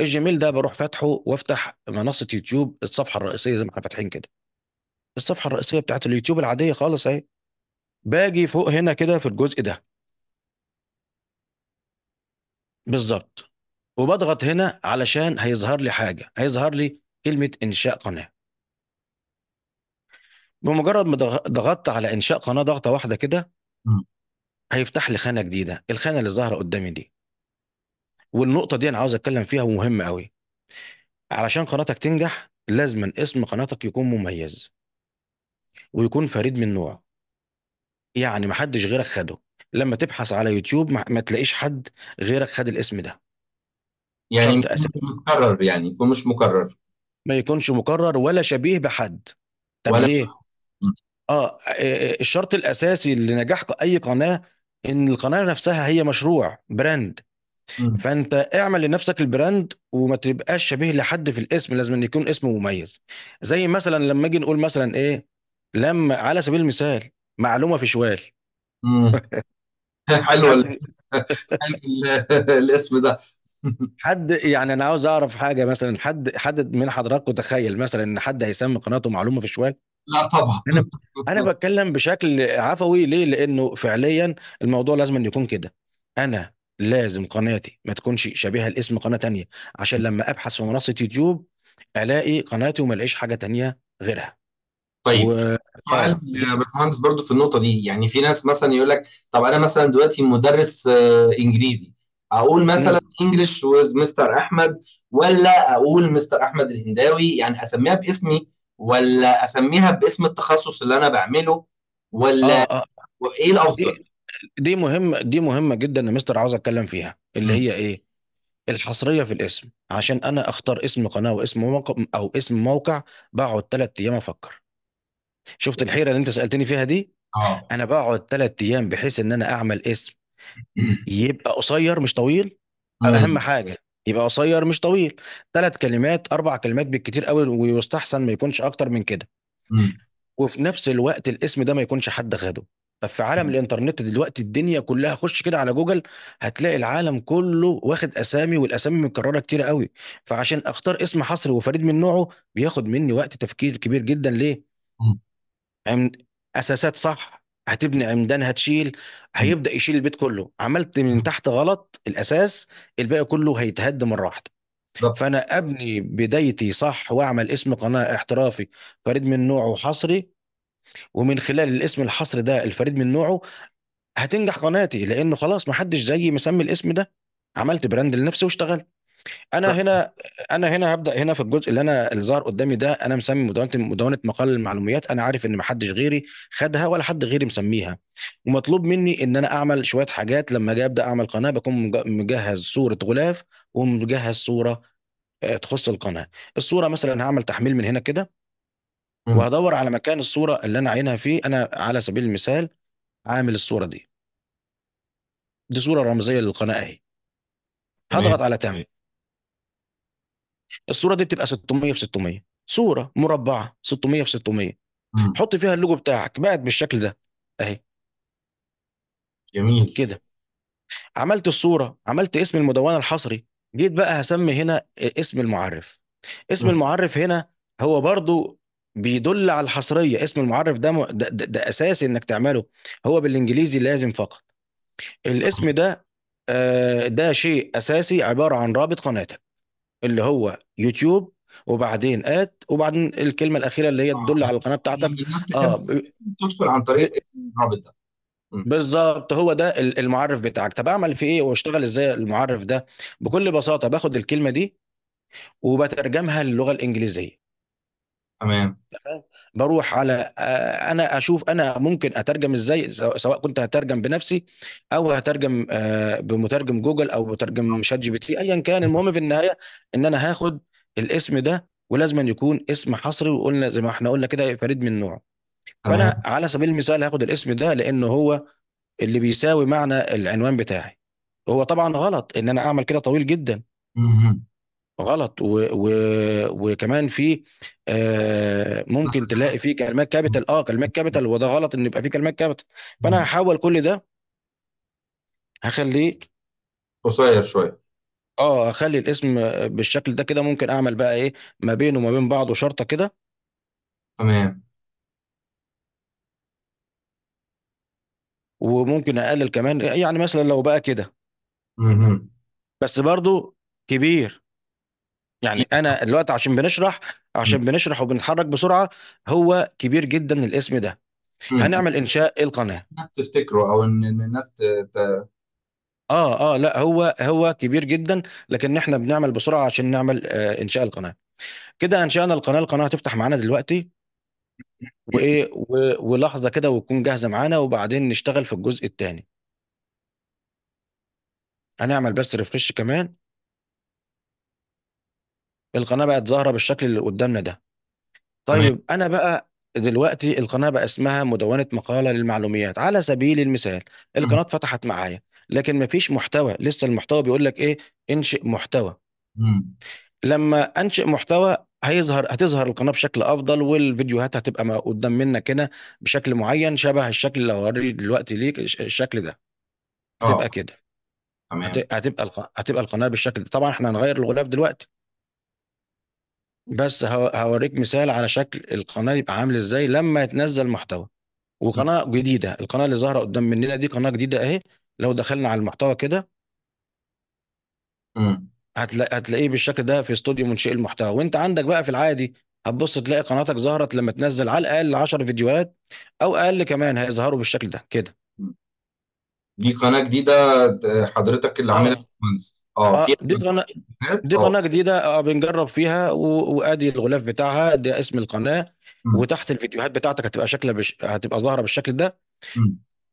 الجيميل ده بروح فاتحه وافتح منصة يوتيوب الصفحة الرئيسية زي ما احنا فاتحين كده الصفحة الرئيسية بتاعت اليوتيوب العادية خالص اهي باجي فوق هنا كده في الجزء ده بالظبط وبضغط هنا علشان هيظهر لي حاجة هيظهر لي كلمة إنشاء قناة بمجرد ما ضغطت على إنشاء قناة ضغطة واحدة كده هيفتح لي خانة جديدة الخانة اللي ظاهرة قدامي دي والنقطة دي أنا عاوز أتكلم فيها ومهمة أوي علشان قناتك تنجح لازما اسم قناتك يكون مميز ويكون فريد من نوعه يعني محدش غيرك خده لما تبحث على يوتيوب ما تلاقيش حد غيرك خد الاسم ده يعني مش مكرر يعني يكون مش مكرر ما يكونش مكرر ولا شبيه بحد طب ولا ليه؟ آه،, آه،, اه الشرط الاساسي لنجاح اي قناه ان القناه نفسها هي مشروع براند م. فانت اعمل لنفسك البراند وما تبقاش شبيه لحد في الاسم لازم أن يكون اسم مميز زي مثلا لما اجي نقول مثلا ايه لما على سبيل المثال معلومه في شوال حلو الاسم ده حد يعني انا عاوز اعرف حاجه مثلا حد حد من حضراتكم تخيل مثلا ان حد هيسمي قناته معلومه في شويه لا طبعا انا انا بتكلم بشكل عفوي ليه لانه فعليا الموضوع لازم أن يكون كده انا لازم قناتي ما تكونش شبيهه لاسم قناه تانية عشان لما ابحث في منصه يوتيوب الاقي قناتي وما الاقيش حاجه تانية غيرها طيب و... سؤال يا باشمهندس برضو في النقطه دي يعني في ناس مثلا يقول لك طب انا مثلا دلوقتي مدرس آه، انجليزي اقول مثلا انجلش ويز مستر احمد ولا اقول مستر احمد الهنداوي يعني اسميها باسمي ولا اسميها باسم التخصص اللي انا بعمله ولا آه آه. ايه الافضل دي مهمة دي مهمة جدا يا مستر عاوز اتكلم فيها اللي هي ايه؟ الحصرية في الاسم عشان انا اختار اسم قناة واسم موقع او اسم موقع بقعد ثلاث ايام افكر شفت الحيرة اللي انت سألتني فيها دي؟ اه انا بقعد ثلاث ايام بحيث ان انا اعمل اسم يبقى قصير مش طويل اهم حاجه يبقى قصير مش طويل ثلاث كلمات اربع كلمات بالكتير قوي ويستحسن ما يكونش اكتر من كده وفي نفس الوقت الاسم ده ما يكونش حد خده طب في عالم الانترنت دلوقتي الدنيا كلها خش كده على جوجل هتلاقي العالم كله واخد اسامي والاسامي متكرره كتير قوي فعشان اختار اسم حصري وفريد من نوعه بياخد مني وقت تفكير كبير جدا ليه؟ اساسات صح هتبني عمدان هتشيل هيبدا يشيل البيت كله عملت من تحت غلط الاساس الباقي كله هيتهد مره واحده فانا ابني بدايتي صح واعمل اسم قناه احترافي فريد من نوعه حصري ومن خلال الاسم الحصري ده الفريد من نوعه هتنجح قناتي لانه خلاص ما حدش زيي مسمي الاسم ده عملت براند لنفسي واشتغلت انا هنا انا هنا هبدا هنا في الجزء اللي انا اللي ظهر قدامي ده انا مسمي مدونه مدونه مقال المعلومات انا عارف ان محدش غيري خدها ولا حد غيري مسميها ومطلوب مني ان انا اعمل شويه حاجات لما اجي ابدا اعمل قناه بكون مجهز صوره غلاف ومجهز صوره آه، تخص القناه الصوره مثلا هعمل تحميل من هنا كده وهدور على مكان الصوره اللي انا عاينها فيه انا على سبيل المثال عامل الصوره دي دي صوره رمزيه للقناه اهي هضغط على تم طيب. الصوره دي بتبقى 600 في 600 صوره مربعه 600 في 600 حط فيها اللوجو بتاعك بقت بالشكل ده اهي جميل كده عملت الصوره عملت اسم المدونه الحصري جيت بقى هسمي هنا اسم المعرف اسم مم. المعرف هنا هو برضو بيدل على الحصريه اسم المعرف ده, ده, ده, ده اساسي انك تعمله هو بالانجليزي لازم فقط الاسم ده آه، ده شيء اساسي عباره عن رابط قناتك اللي هو يوتيوب وبعدين ات وبعدين الكلمه الاخيره اللي هي تدل على القناه بتاعتك يعني اه تدخل عن طريق الرابط ده بالظبط هو ده المعرف بتاعك طب اعمل في ايه واشتغل ازاي المعرف ده بكل بساطه باخد الكلمه دي وبترجمها للغه الانجليزيه تمام بروح على آه، انا اشوف انا ممكن اترجم ازاي سواء كنت هترجم بنفسي او هترجم آه، بمترجم جوجل او مترجم آه. شات جي بي تي ايا كان المهم في النهايه ان انا هاخد الاسم ده ولازم أن يكون اسم حصري وقلنا زي ما احنا قلنا كده فريد من نوعه فانا على سبيل المثال هاخد الاسم ده لانه هو اللي بيساوي معنى العنوان بتاعي هو طبعا غلط ان انا اعمل كده طويل جدا غلط و و وكمان في آه ممكن تلاقي فيه كلمات كابيتال اه كلمات كابيتال وده غلط ان يبقى فيه كلمات كابيتال فانا هحول كل ده هخليه قصير شوية اه اخلي الاسم بالشكل ده كده ممكن اعمل بقى ايه ما بينه وما بين بعضه شرطة كده تمام وممكن اقلل كمان يعني مثلا لو بقى كده بس برضو كبير يعني انا دلوقتي عشان بنشرح عشان بنشرح وبنتحرك بسرعه هو كبير جدا الاسم ده هنعمل انشاء القناه الناس تفتكره او ان إن الناس ت... ت... اه اه لا هو هو كبير جدا لكن احنا بنعمل بسرعه عشان نعمل آه انشاء القناه كده انشانا القناه القناه هتفتح معانا دلوقتي وايه و- ولحظه كده وتكون جاهزه معانا وبعدين نشتغل في الجزء الثاني هنعمل بس ريفرش كمان القناه بقت ظاهره بالشكل اللي قدامنا ده طيب انا بقى دلوقتي القناه بقى اسمها مدونه مقاله للمعلوميات على سبيل المثال القناه فتحت معايا لكن مفيش محتوى لسه المحتوى بيقول لك ايه انشئ محتوى لما انشئ محتوى هيظهر هتظهر القناه بشكل افضل والفيديوهات هتبقى قدام منك هنا بشكل معين شبه الشكل اللي هوريه دلوقتي ليك الشكل ده اه هتبقى كده تمام هتبقى هتبقى القناه بالشكل ده طبعا احنا هنغير الغلاف دلوقتي بس هوريك مثال على شكل القناة يبقى عامل ازاي لما يتنزل محتوى وقناة جديدة القناة اللي ظاهرة قدام مننا دي قناة جديدة اهي لو دخلنا على المحتوى كده امم هتلاقيه بالشكل ده في استوديو منشئ المحتوى وانت عندك بقى في العادي هتبص تلاقي قناتك ظهرت لما تنزل على الاقل 10 فيديوهات او اقل كمان هيظهروا بالشكل ده كده دي قناة جديدة حضرتك اللي عاملها آه. آه،, اه في دي قناه دي آه. قناه جديده اه بنجرب فيها و... وادي الغلاف بتاعها ده اسم القناه وتحت الفيديوهات بتاعتك هتبقى شكلها بش... هتبقى ظاهره بالشكل ده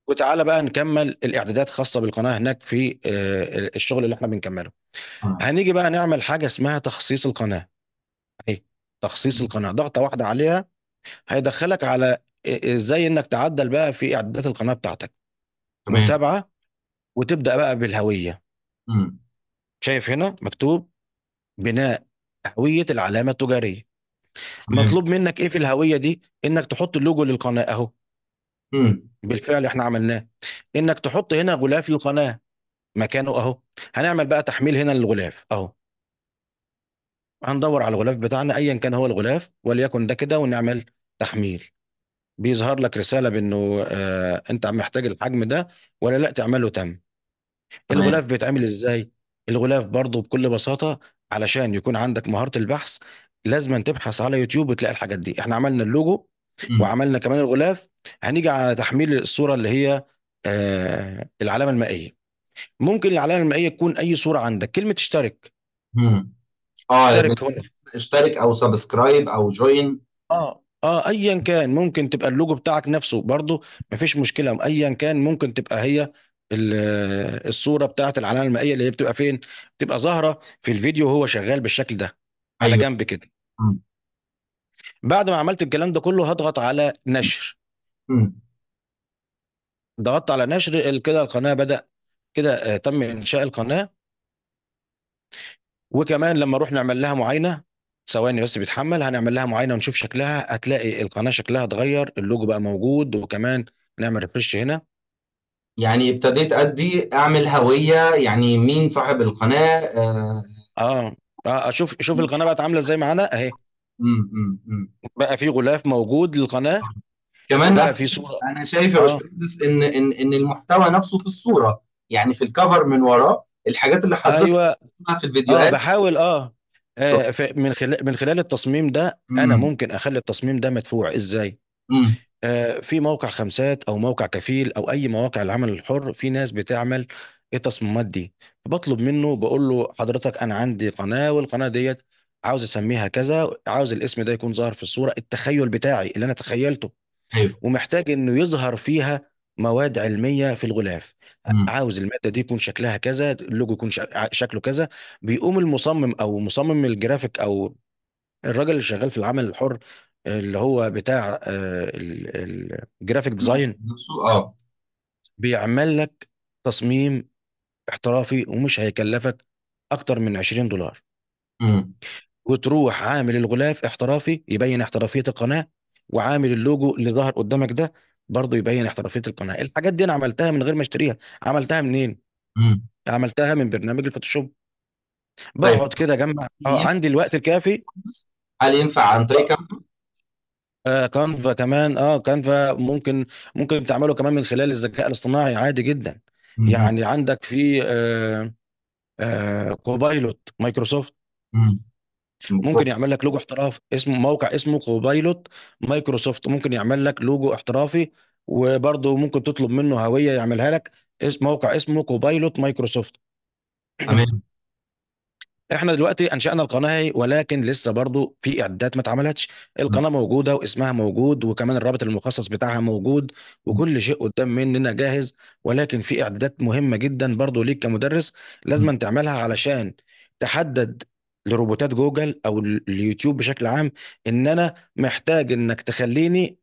وتعالى بقى نكمل الاعدادات خاصه بالقناه هناك في آه، الشغل اللي احنا بنكمله آه. هنيجي بقى نعمل حاجه اسمها تخصيص القناه ايه تخصيص القناه ضغطه واحده عليها هيدخلك على ازاي انك تعدل بقى في اعدادات القناه بتاعتك تمام متابعه وتبدا بقى بالهويه مم. شايف هنا مكتوب بناء هوية العلامة التجارية مطلوب منك ايه في الهوية دي انك تحط اللوجو للقناة اهو بالفعل احنا عملناه انك تحط هنا غلاف للقناة مكانه اهو هنعمل بقى تحميل هنا للغلاف اهو هندور على الغلاف بتاعنا ايا كان هو الغلاف وليكن ده كده ونعمل تحميل بيظهر لك رسالة بانه آه انت محتاج الحجم ده ولا لا تعمله تم الغلاف بيتعمل ازاي الغلاف برضه بكل بساطة علشان يكون عندك مهارة البحث لازم أن تبحث على يوتيوب وتلاقي الحاجات دي احنا عملنا اللوجو وعملنا كمان الغلاف هنيجي على تحميل الصورة اللي هي آه العلامة المائية ممكن العلامة المائية تكون أي صورة عندك كلمة اشترك مم. اه يعني اشترك هنا اشترك او سبسكرايب او جوين اه اه ايا كان ممكن تبقى اللوجو بتاعك نفسه برضه مفيش مشكله ايا كان ممكن تبقى هي الصوره بتاعه العلامه المائيه اللي هي بتبقى فين بتبقى ظاهره في الفيديو وهو شغال بالشكل ده على أيوة. جنب كده بعد ما عملت الكلام ده كله هضغط على نشر ضغطت على نشر كده القناه بدا كده آه، تم انشاء القناه وكمان لما اروح نعمل لها معاينه ثواني بس بيتحمل هنعمل لها معاينه ونشوف شكلها هتلاقي القناه شكلها اتغير اللوجو بقى موجود وكمان نعمل ريفرش هنا يعني ابتديت ادي اعمل هويه يعني مين صاحب القناه اه اه, آه، اشوف شوف القناه بقت عامله ازاي معانا اهي بقى في غلاف موجود للقناه كمان بقى في صوره انا شايف يا آه. باشمهندس ان ان ان المحتوى نفسه في الصوره يعني في الكفر من وراه الحاجات اللي حضرتك ايوه في آه، الفيديوهات اه بحاول اه, آه، من خلال من خلال التصميم ده مم. انا ممكن اخلي التصميم ده مدفوع ازاي مم. آه، في موقع خمسات او موقع كفيل او اي مواقع العمل الحر في ناس بتعمل التصميمات دي بطلب منه بقول له حضرتك انا عندي قناه والقناه ديت عاوز اسميها كذا عاوز الاسم ده يكون ظاهر في الصوره التخيل بتاعي اللي انا تخيلته أيوه. ومحتاج انه يظهر فيها مواد علميه في الغلاف مم. عاوز الماده دي يكون شكلها كذا اللوجو يكون شكله كذا بيقوم المصمم او مصمم الجرافيك او الراجل اللي شغال في العمل الحر اللي هو بتاع آه، الجرافيك ديزاين اه بيعمل لك تصميم احترافي ومش هيكلفك اكتر من 20 دولار امم وتروح عامل الغلاف احترافي يبين احترافيه القناه وعامل اللوجو اللي ظهر قدامك ده برضه يبين احترافيه القناه الحاجات دي انا عملتها من غير ما اشتريها عملتها منين امم عملتها من برنامج الفوتوشوب طيب. بقعد كده اجمع آه، عندي الوقت الكافي هل ينفع عن طريق كاميرا آه كانفا كمان اه كانفا ممكن ممكن تعمله كمان من خلال الذكاء الاصطناعي عادي جدا يعني عندك في آه آه كوبايلوت مايكروسوفت ممكن يعمل لك لوجو احتراف اسمه موقع اسمه كوبايلوت مايكروسوفت ممكن يعمل لك لوجو احترافي وبرضه ممكن تطلب منه هوية يعملها لك اسم موقع اسمه كوبايلوت مايكروسوفت تمام احنا دلوقتي انشانا القناه ولكن لسه برضو في اعدادات ما اتعملتش القناه موجوده واسمها موجود وكمان الرابط المخصص بتاعها موجود وكل شيء قدام مننا جاهز ولكن في اعدادات مهمه جدا برضو ليك كمدرس لازم تعملها علشان تحدد لروبوتات جوجل او اليوتيوب بشكل عام ان انا محتاج انك تخليني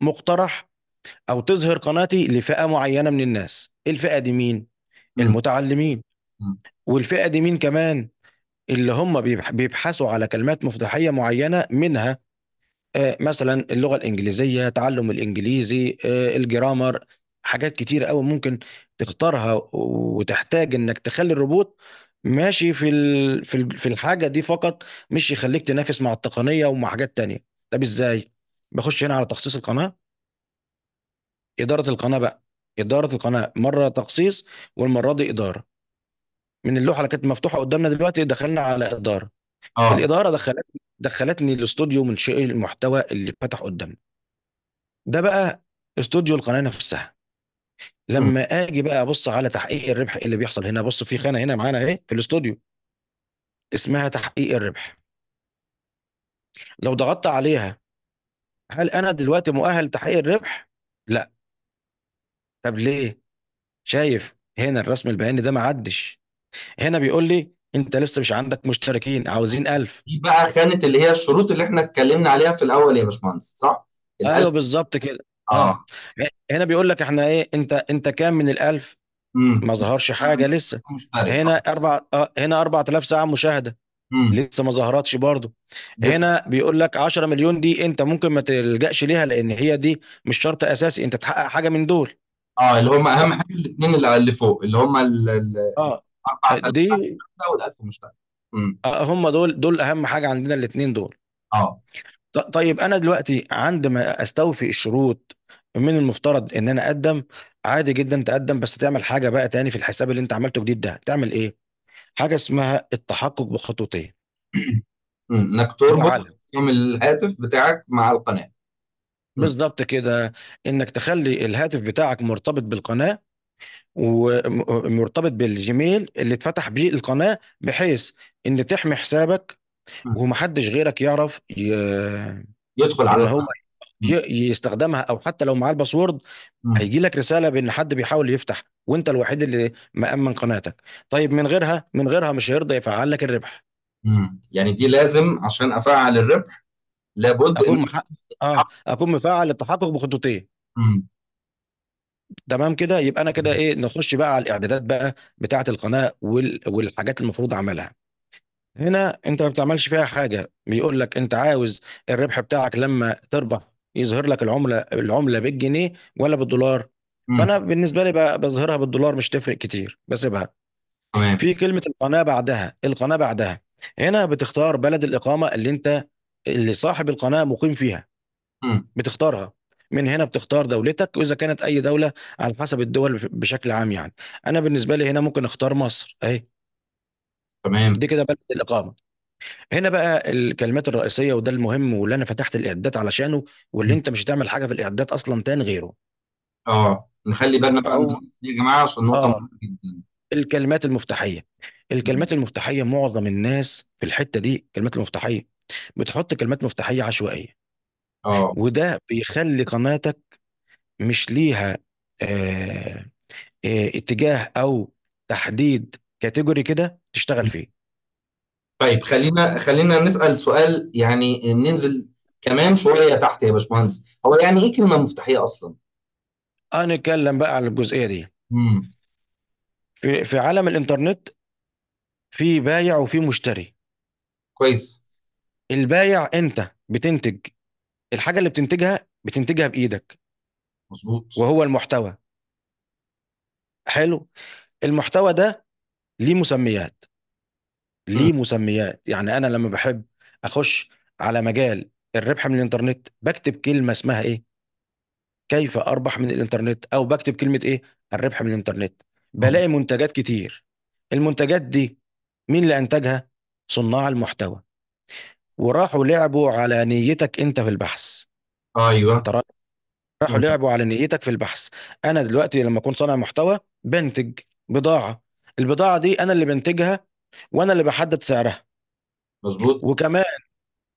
مقترح او تظهر قناتي لفئه معينه من الناس الفئه دي مين المتعلمين والفئه دي مين كمان اللي هم بيبحثوا على كلمات مفتاحيه معينه منها آه، مثلا اللغه الانجليزيه تعلم الانجليزي آه، الجرامر حاجات كتير قوي ممكن تختارها وتحتاج انك تخلي الروبوت ماشي في في في الحاجه دي فقط مش يخليك تنافس مع التقنيه ومع حاجات تانية طب ازاي بخش هنا على تخصيص القناه اداره القناه بقى اداره القناه مره تخصيص والمره دي اداره من اللوحه اللي كانت مفتوحه قدامنا دلوقتي دخلنا على اداره آه. الاداره دخلت دخلتني الاستوديو من شيء المحتوى اللي اتفتح قدامنا ده بقى استوديو القناه نفسها لما اجي بقى ابص على تحقيق الربح اللي بيحصل هنا بص في خانه هنا معانا اهي في الاستوديو اسمها تحقيق الربح لو ضغطت عليها هل انا دلوقتي مؤهل لتحقيق الربح لا طب ليه شايف هنا الرسم البياني ده ما عدش هنا بيقول لي انت لسه مش عندك مشتركين عاوزين 1000 دي بقى خانة اللي هي الشروط اللي احنا اتكلمنا عليها في الأول يا باشمهندس صح؟ ايوه الألف بالظبط كده اه اه هنا بيقول لك احنا ايه انت انت كام من ال1000 امم ما ظهرش حاجه لسه مشترك هنا اربع اه هنا 4000 ساعه مشاهده مم. لسه ما ظهرتش برضه بس هنا بيقول لك 10 مليون دي انت ممكن ما تلجأش ليها لان هي دي مش شرط اساسي انت تحقق حاجه من دول اه اللي هم أهم حاجة الاثنين اللي اللي فوق اللي هم ال ال اه آه، دي مشترك آه، هم دول دول اهم حاجه عندنا الاثنين دول اه طيب انا دلوقتي عندما استوفي الشروط من المفترض ان انا اقدم عادي جدا تقدم بس تعمل حاجه بقى تاني في الحساب اللي انت عملته جديد ده تعمل ايه حاجه اسمها التحقق بخطوتين انك تربط رقم الهاتف بتاعك مع القناه بالظبط كده انك تخلي الهاتف بتاعك مرتبط بالقناه ومرتبط بالجيميل اللي اتفتح بيه القناه بحيث ان تحمي حسابك ومحدش غيرك يعرف ي... يدخل على هو يستخدمها او حتى لو معاه الباسورد هيجي لك رساله بان حد بيحاول يفتح وانت الوحيد اللي مامن قناتك طيب من غيرها من غيرها مش هيرضى يفعل لك الربح مم. يعني دي لازم عشان افعل الربح لابد اكون إن... مح... اه اكون مفعل التحقق بخطوتين تمام كده يبقى انا كده ايه نخش بقى على الاعدادات بقى بتاعه القناه وال... والحاجات المفروض اعملها هنا انت ما بتعملش فيها حاجه بيقول لك انت عاوز الربح بتاعك لما تربح يظهر لك العمله العمله بالجنيه ولا بالدولار فانا بالنسبه لي بقى بظهرها بالدولار مش تفرق كتير بسيبها تمام في كلمه القناه بعدها القناه بعدها هنا بتختار بلد الاقامه اللي انت اللي صاحب القناه مقيم فيها بتختارها من هنا بتختار دولتك واذا كانت اي دوله على حسب الدول بشكل عام يعني انا بالنسبه لي هنا ممكن اختار مصر اهي تمام دي كده بلد الاقامه هنا بقى الكلمات الرئيسيه وده المهم واللي انا فتحت الاعداد علشانه واللي انت مش هتعمل حاجه في الاعداد اصلا تاني غيره اه نخلي بالنا بقى أو دي يا جماعه عشان نقطه اه مهمه جدا الكلمات المفتاحيه الكلمات المفتاحيه معظم الناس في الحته دي كلمات المفتاحيه بتحط كلمات مفتاحيه عشوائيه اه وده بيخلي قناتك مش ليها آه، آه، اتجاه او تحديد كاتيجوري كده تشتغل فيه طيب خلينا خلينا نسأل سؤال يعني ننزل كمان شوية تحت يا باشمهندس هو يعني ايه كلمة مفتاحية اصلا؟ انا اتكلم بقى على الجزئيه دي امم في في عالم الانترنت في بايع وفي مشتري كويس البايع انت بتنتج الحاجه اللي بتنتجها بتنتجها بايدك مظبوط وهو المحتوى حلو المحتوى ده ليه مسميات ليه م. مسميات يعني انا لما بحب اخش على مجال الربح من الانترنت بكتب كلمه اسمها ايه كيف اربح من الانترنت او بكتب كلمه ايه الربح من الانترنت بلاقي منتجات كتير المنتجات دي مين اللي انتجها صناع المحتوى وراحوا لعبوا على نيتك انت في البحث أيوة. انت ايوه راحوا لعبوا على نيتك في البحث انا دلوقتي لما اكون صانع محتوى بنتج بضاعة البضاعة دي انا اللي بنتجها وانا اللي بحدد سعرها مظبوط وكمان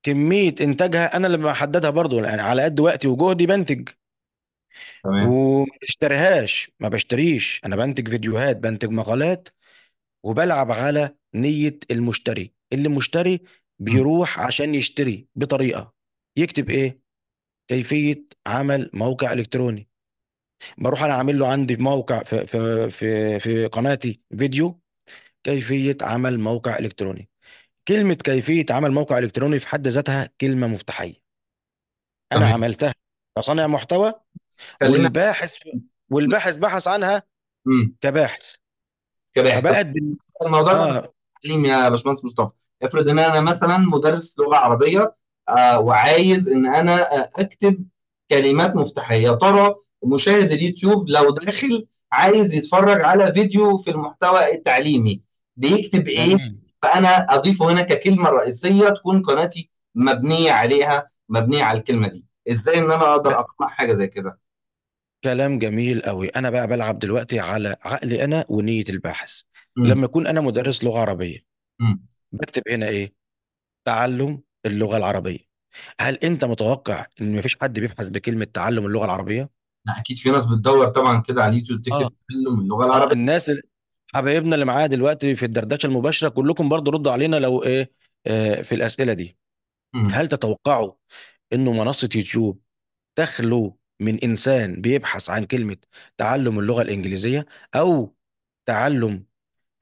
كمية انتاجها انا اللي بحددها برضو يعني على قد وقتي وجهدي بنتج تمام وما بشتريهاش ما بشتريش انا بنتج فيديوهات بنتج مقالات وبلعب على نية المشتري اللي مشتري بيروح عشان يشتري بطريقه يكتب ايه كيفيه عمل موقع الكتروني بروح انا عامل له عندي موقع في في في, في قناتي فيديو كيفيه عمل موقع الكتروني كلمه كيفيه عمل موقع الكتروني في حد ذاتها كلمه مفتاحيه انا طبعا. عملتها كصانع محتوى والباحث والباحث بحث عنها كباحث كباحث فبقت بال... الموضوع ده اه يا باشمهندس مصطفى افرض ان انا مثلا مدرس لغه عربيه آه، وعايز ان انا آه، اكتب كلمات مفتاحيه ترى مشاهد اليوتيوب لو داخل عايز يتفرج على فيديو في المحتوى التعليمي بيكتب ايه فانا اضيفه هنا ككلمه رئيسيه تكون قناتي مبنيه عليها مبنيه على الكلمه دي ازاي ان انا اقدر اطلع حاجه زي كده كلام جميل قوي انا بقى بلعب دلوقتي على عقلي انا ونيه الباحث لما اكون انا مدرس لغه عربيه بكتب هنا ايه تعلم اللغة العربية هل انت متوقع ان مفيش حد بيبحث بكلمة تعلم اللغة العربية لا، أكيد في ناس بتدور طبعا كده على اليوتيوب تكتب اه تعلم اللغة اه العربية الناس حبايبنا اللي معايا دلوقتي في الدردشة المباشرة كلكم برضو ردوا علينا لو ايه آه في الأسئلة دي هل تتوقعوا انه منصة يوتيوب تخلو من انسان بيبحث عن كلمة تعلم اللغة الإنجليزية او تعلم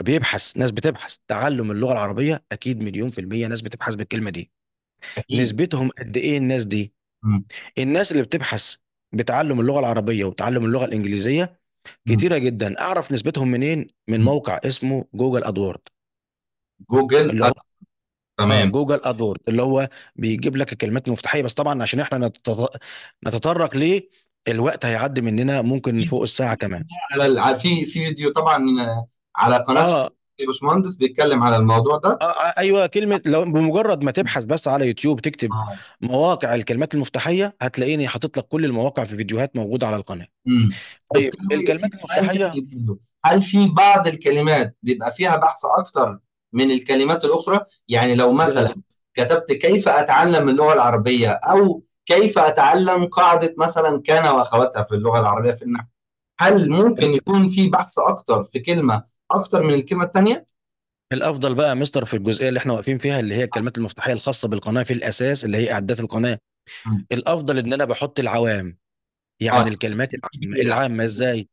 بيبحث ناس بتبحث تعلم اللغة العربية أكيد مليون في المية ناس بتبحث بالكلمة دي أكيد. نسبتهم قد إيه الناس دي إمم. الناس اللي بتبحث بتعلم اللغة العربية وتعلم اللغة الإنجليزية إمم. كتيرة جدا أعرف نسبتهم منين من إمم. موقع اسمه جوجل أدوورد جوجل اللي هو تمام جوجل ادورد اللي هو بيجيب لك الكلمات المفتاحيه بس طبعا عشان احنا نتطرق ليه الوقت هيعدي مننا ممكن فوق الساعه كمان على في في فيديو طبعا على قناه اه باشمهندس بيتكلم على الموضوع ده آه،, آه ايوه كلمه لو بمجرد ما تبحث بس على يوتيوب تكتب آه. مواقع الكلمات المفتاحيه هتلاقيني حاطط لك كل المواقع في فيديوهات موجوده على القناه امم طيب الكلمات إيه المفتاحيه هل في بعض الكلمات بيبقى فيها بحث اكتر من الكلمات الاخرى يعني لو مثلا كتبت كيف اتعلم اللغه العربيه او كيف اتعلم قاعده مثلا كان واخواتها في اللغه العربيه في النحو هل ممكن أيوة. يكون في بحث اكتر في كلمه اكتر من الكلمه الثانيه الافضل بقى مستر في الجزئيه اللي احنا واقفين فيها اللي هي الكلمات المفتاحيه الخاصه بالقناه في الاساس اللي هي اعدادات القناه الافضل ان انا بحط العوام يعني آه. الكلمات العامه العامه ازاي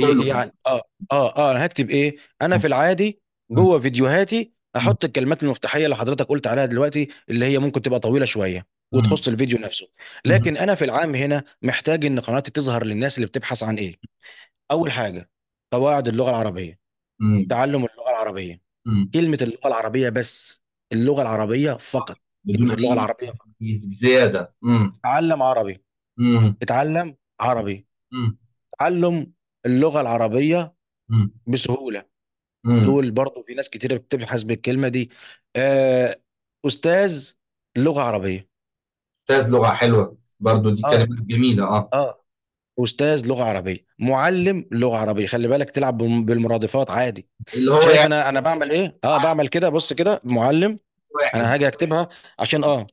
إيه يعني اه اه اه انا هكتب ايه انا في العادي جوه فيديوهاتي احط الكلمات المفتاحيه اللي حضرتك قلت عليها دلوقتي اللي هي ممكن تبقى طويله شويه وتخص الفيديو نفسه لكن انا في العام هنا محتاج ان قناتي تظهر للناس اللي بتبحث عن ايه اول حاجه قواعد اللغه العربيه مم. تعلم اللغه العربيه مم. كلمه اللغه العربيه بس اللغه العربيه فقط بدون اللغه اي العربيه فقط زياده مم. تعلم عربي مم. اتعلم عربي مم. تعلم اللغه العربيه مم. بسهوله مم. دول برضو في ناس كتير بتبحث بالكلمه دي آه استاذ لغه عربيه استاذ لغه حلوه برضو دي اه كلمات جميله اه اه استاذ لغه عربيه معلم لغه عربيه خلي بالك تلعب بالمرادفات عادي اللي هو شايف يعني انا انا بعمل ايه اه بعمل كده بص كده معلم واحد انا هاجي اكتبها عشان اه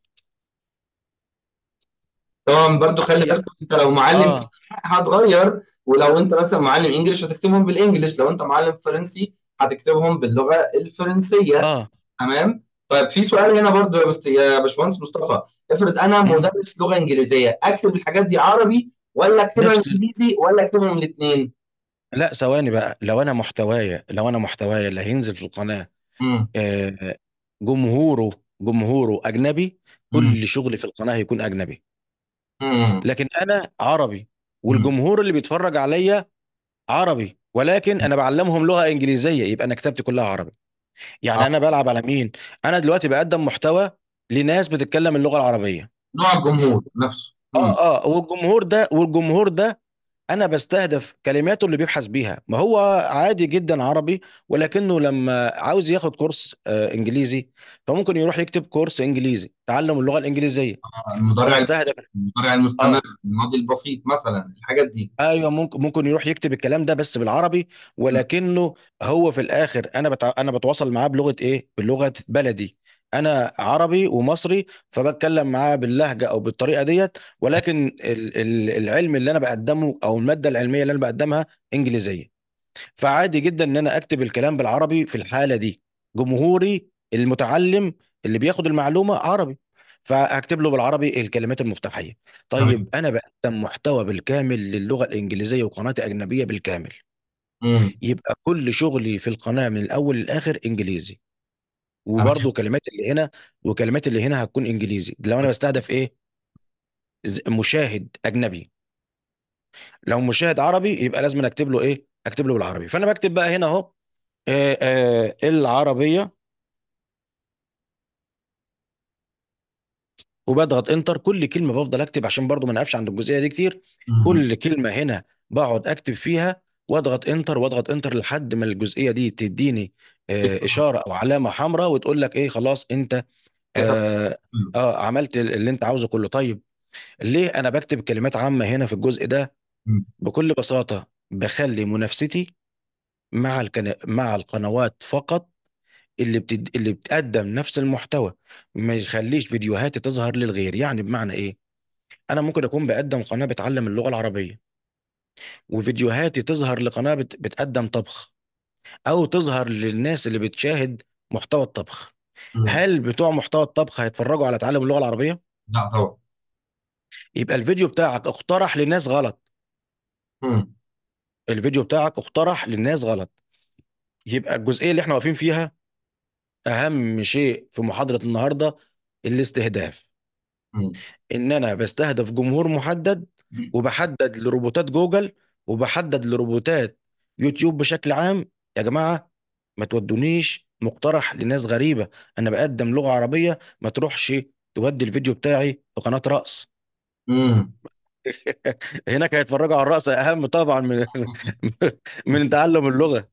طبعا برضو خلي أيوه. بالك انت لو معلم اه هتغير ولو انت مثلا معلم انجلش هتكتبهم بالانجلش لو انت معلم فرنسي هتكتبهم باللغه الفرنسيه اه تمام طيب في سؤال هنا برضو يا باشمهندس مصطفى افرض انا مدرس لغه انجليزيه اكتب الحاجات دي عربي ولا اكتبها نفس انجليزي ولا اكتبهم الاثنين لا ثواني بقى لو انا محتوايا لو انا محتوايا اللي هينزل في القناه امم آه، جمهوره جمهوره اجنبي كل شغلي في القناه هيكون اجنبي امم لكن انا عربي والجمهور اللي بيتفرج عليا عربي ولكن انا بعلمهم لغه انجليزيه يبقى انا كتابتي كلها عربي يعني آه. انا بلعب على مين انا دلوقتي بقدم محتوى لناس بتتكلم اللغه العربيه نوع الجمهور نفسه اه اه والجمهور ده والجمهور ده انا بستهدف كلماته اللي بيبحث بيها ما هو عادي جدا عربي ولكنه لما عاوز ياخد كورس آه انجليزي فممكن يروح يكتب كورس انجليزي تعلم اللغة الانجليزية آه، المضارع فبستهدف المضارع المستمر الماضي البسيط مثلا الحاجات دي ايوه ممكن ممكن يروح يكتب الكلام ده بس بالعربي ولكنه هو في الاخر انا بتع... انا بتواصل معاه بلغة ايه؟ بلغة بلدي انا عربي ومصري فبتكلم معاه باللهجه او بالطريقه ديت ولكن العلم اللي انا بقدمه او الماده العلميه اللي انا بقدمها انجليزيه فعادي جدا ان انا اكتب الكلام بالعربي في الحاله دي جمهوري المتعلم اللي بياخد المعلومه عربي فاكتب له بالعربي الكلمات المفتاحيه طيب انا بقدم محتوى بالكامل للغه الانجليزيه وقناه اجنبيه بالكامل يبقى كل شغلي في القناه من الاول للاخر انجليزي وبرضه كلمات اللي هنا وكلمات اللي هنا هتكون انجليزي لو انا بستهدف ايه مشاهد اجنبي لو مشاهد عربي يبقى لازم اكتب له ايه اكتب له بالعربي فانا بكتب بقى هنا اهو آه آه العربيه وبضغط انتر كل كلمه بفضل اكتب عشان برضو ما نقفش عند الجزئيه دي كتير كل كلمه هنا بقعد اكتب فيها واضغط انتر واضغط انتر لحد ما الجزئيه دي تديني آه، اشاره او علامه حمراء وتقول لك ايه خلاص انت آه, اه عملت اللي انت عاوزه كله طيب ليه انا بكتب كلمات عامه هنا في الجزء ده بكل بساطه بخلي منافستي مع الكن... مع القنوات فقط اللي بتد... اللي بتقدم نفس المحتوى ما يخليش فيديوهاتي تظهر للغير يعني بمعنى ايه انا ممكن اكون بقدم قناه بتعلم اللغه العربيه وفيديوهاتي تظهر لقناه بت... بتقدم طبخ او تظهر للناس اللي بتشاهد محتوى الطبخ مم. هل بتوع محتوى الطبخ هيتفرجوا على تعلم اللغه العربيه لا طبعا يبقى الفيديو بتاعك اقترح للناس غلط مم. الفيديو بتاعك اقترح للناس غلط يبقى الجزئيه اللي احنا واقفين فيها اهم شيء في محاضره النهارده الاستهداف مم. ان انا بستهدف جمهور محدد وبحدد لروبوتات جوجل وبحدد لروبوتات يوتيوب بشكل عام يا جماعه ما تودونيش مقترح لناس غريبه انا بقدم لغه عربيه ما تروحش تودي الفيديو بتاعي في قناه رقص امم هناك هيتفرجوا على الرقص اهم طبعا من من تعلم اللغه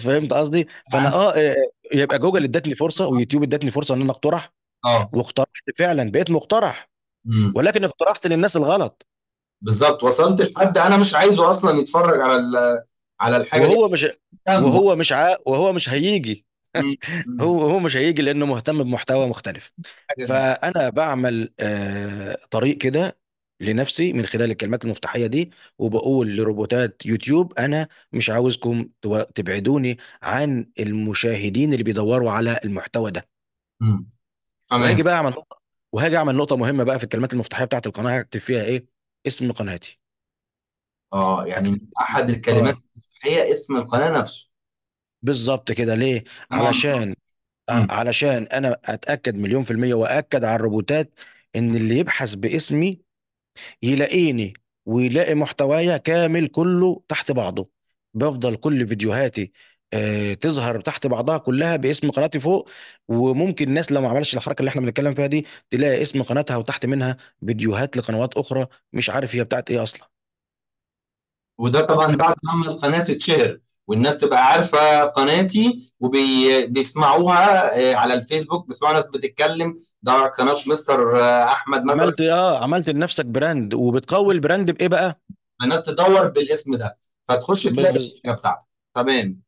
فهمت قصدي فانا أيوة. آه،, اه يبقى جوجل ادتني فرصه ويوتيوب ادتني فرصه ان انا اقترح اه واقترحت فعلا بقيت مقترح ولكن اقترحت للناس الغلط بالظبط وصلت لحد انا مش عايزه اصلا يتفرج على على الحاجه دي وهو مش وهو مش ع... وهو مش هيجي هو هو مش هيجي لانه مهتم بمحتوى مختلف فانا بعمل آه، طريق كده لنفسي من خلال الكلمات المفتاحيه دي وبقول لروبوتات يوتيوب انا مش عاوزكم تبعدوني عن المشاهدين اللي بيدوروا على المحتوى ده وهاجي بقى اعمل وهاجي اعمل نقطه مهمه بقى في الكلمات المفتاحيه بتاعت القناه هكتب فيها ايه اسم قناتي آه يعني من أحد الكلمات آه. المفتاحية اسم القناة نفسه بالظبط كده ليه؟ آه. علشان آه، مم. علشان انا اتاكد مليون في المية واكد على الروبوتات ان اللي يبحث باسمي يلاقيني ويلاقي محتوايا كامل كله تحت بعضه بفضل كل فيديوهاتي تظهر تحت بعضها كلها باسم قناتي فوق وممكن الناس لو ما عملش الحركه اللي احنا بنتكلم فيها دي تلاقي اسم قناتها وتحت منها فيديوهات لقنوات اخرى مش عارف هي بتاعت ايه اصلا وده طبعا بعد لما القناه تتشهر والناس تبقى عارفه قناتي وبيسمعوها وبي... آه، على الفيسبوك بيسمعوا ناس بتتكلم ده قناه مستر آه، احمد مثلا عملت إيه؟ اه عملت لنفسك براند وبتقوي البراند بايه بقى؟ الناس تدور بالاسم ده فتخش تلاقي الشركه بتاعتك تمام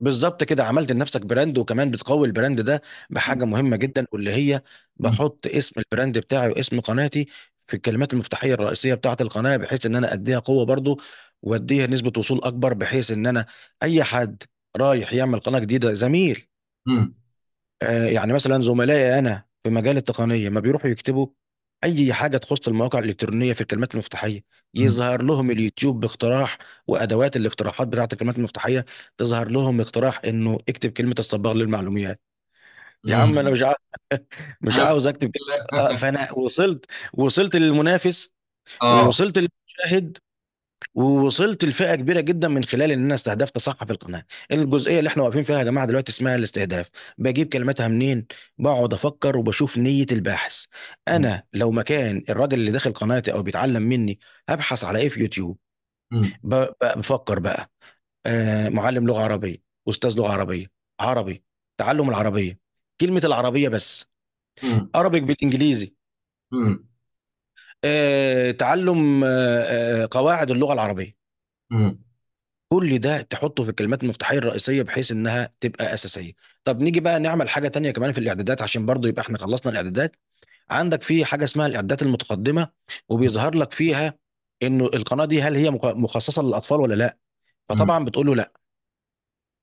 بالظبط كده عملت لنفسك براند وكمان بتقوي البراند ده بحاجه مهمه جدا واللي هي بحط اسم البراند بتاعي واسم قناتي في الكلمات المفتاحيه الرئيسيه بتاعه القناه بحيث ان انا اديها قوه برضو واديها نسبه وصول اكبر بحيث ان انا اي حد رايح يعمل قناه جديده زميل آه يعني مثلا زملائي انا في مجال التقنيه ما بيروحوا يكتبوا اي حاجه تخص المواقع الالكترونيه في الكلمات المفتاحيه يظهر لهم اليوتيوب باقتراح وادوات الاقتراحات بتاعه الكلمات المفتاحيه تظهر لهم اقتراح انه اكتب كلمه الصباغ للمعلومات يا عم انا مش عاوز مش عاوز اكتب كده. آه، فانا وصلت وصلت للمنافس آه. وصلت للمشاهد ووصلت لفئه كبيره جدا من خلال ان انا استهدفت صح في القناه الجزئيه اللي احنا واقفين فيها يا جماعه دلوقتي اسمها الاستهداف بجيب كلماتها منين بقعد افكر وبشوف نيه الباحث انا لو مكان الراجل اللي داخل قناتي او بيتعلم مني هبحث على ايه في يوتيوب بفكر بقى آه، معلم لغه عربيه استاذ لغه عربيه عربي تعلم العربيه كلمه العربيه بس عربك بالانجليزي آه، تعلم آه، آه، قواعد اللغه العربيه كل ده تحطه في الكلمات المفتاحيه الرئيسيه بحيث انها تبقى اساسيه طب نيجي بقى نعمل حاجه تانية كمان في الاعدادات عشان برضو يبقى احنا خلصنا الاعدادات عندك في حاجه اسمها الاعدادات المتقدمه وبيظهر لك فيها انه القناه دي هل هي مخصصه للاطفال ولا لا فطبعا بتقول له لا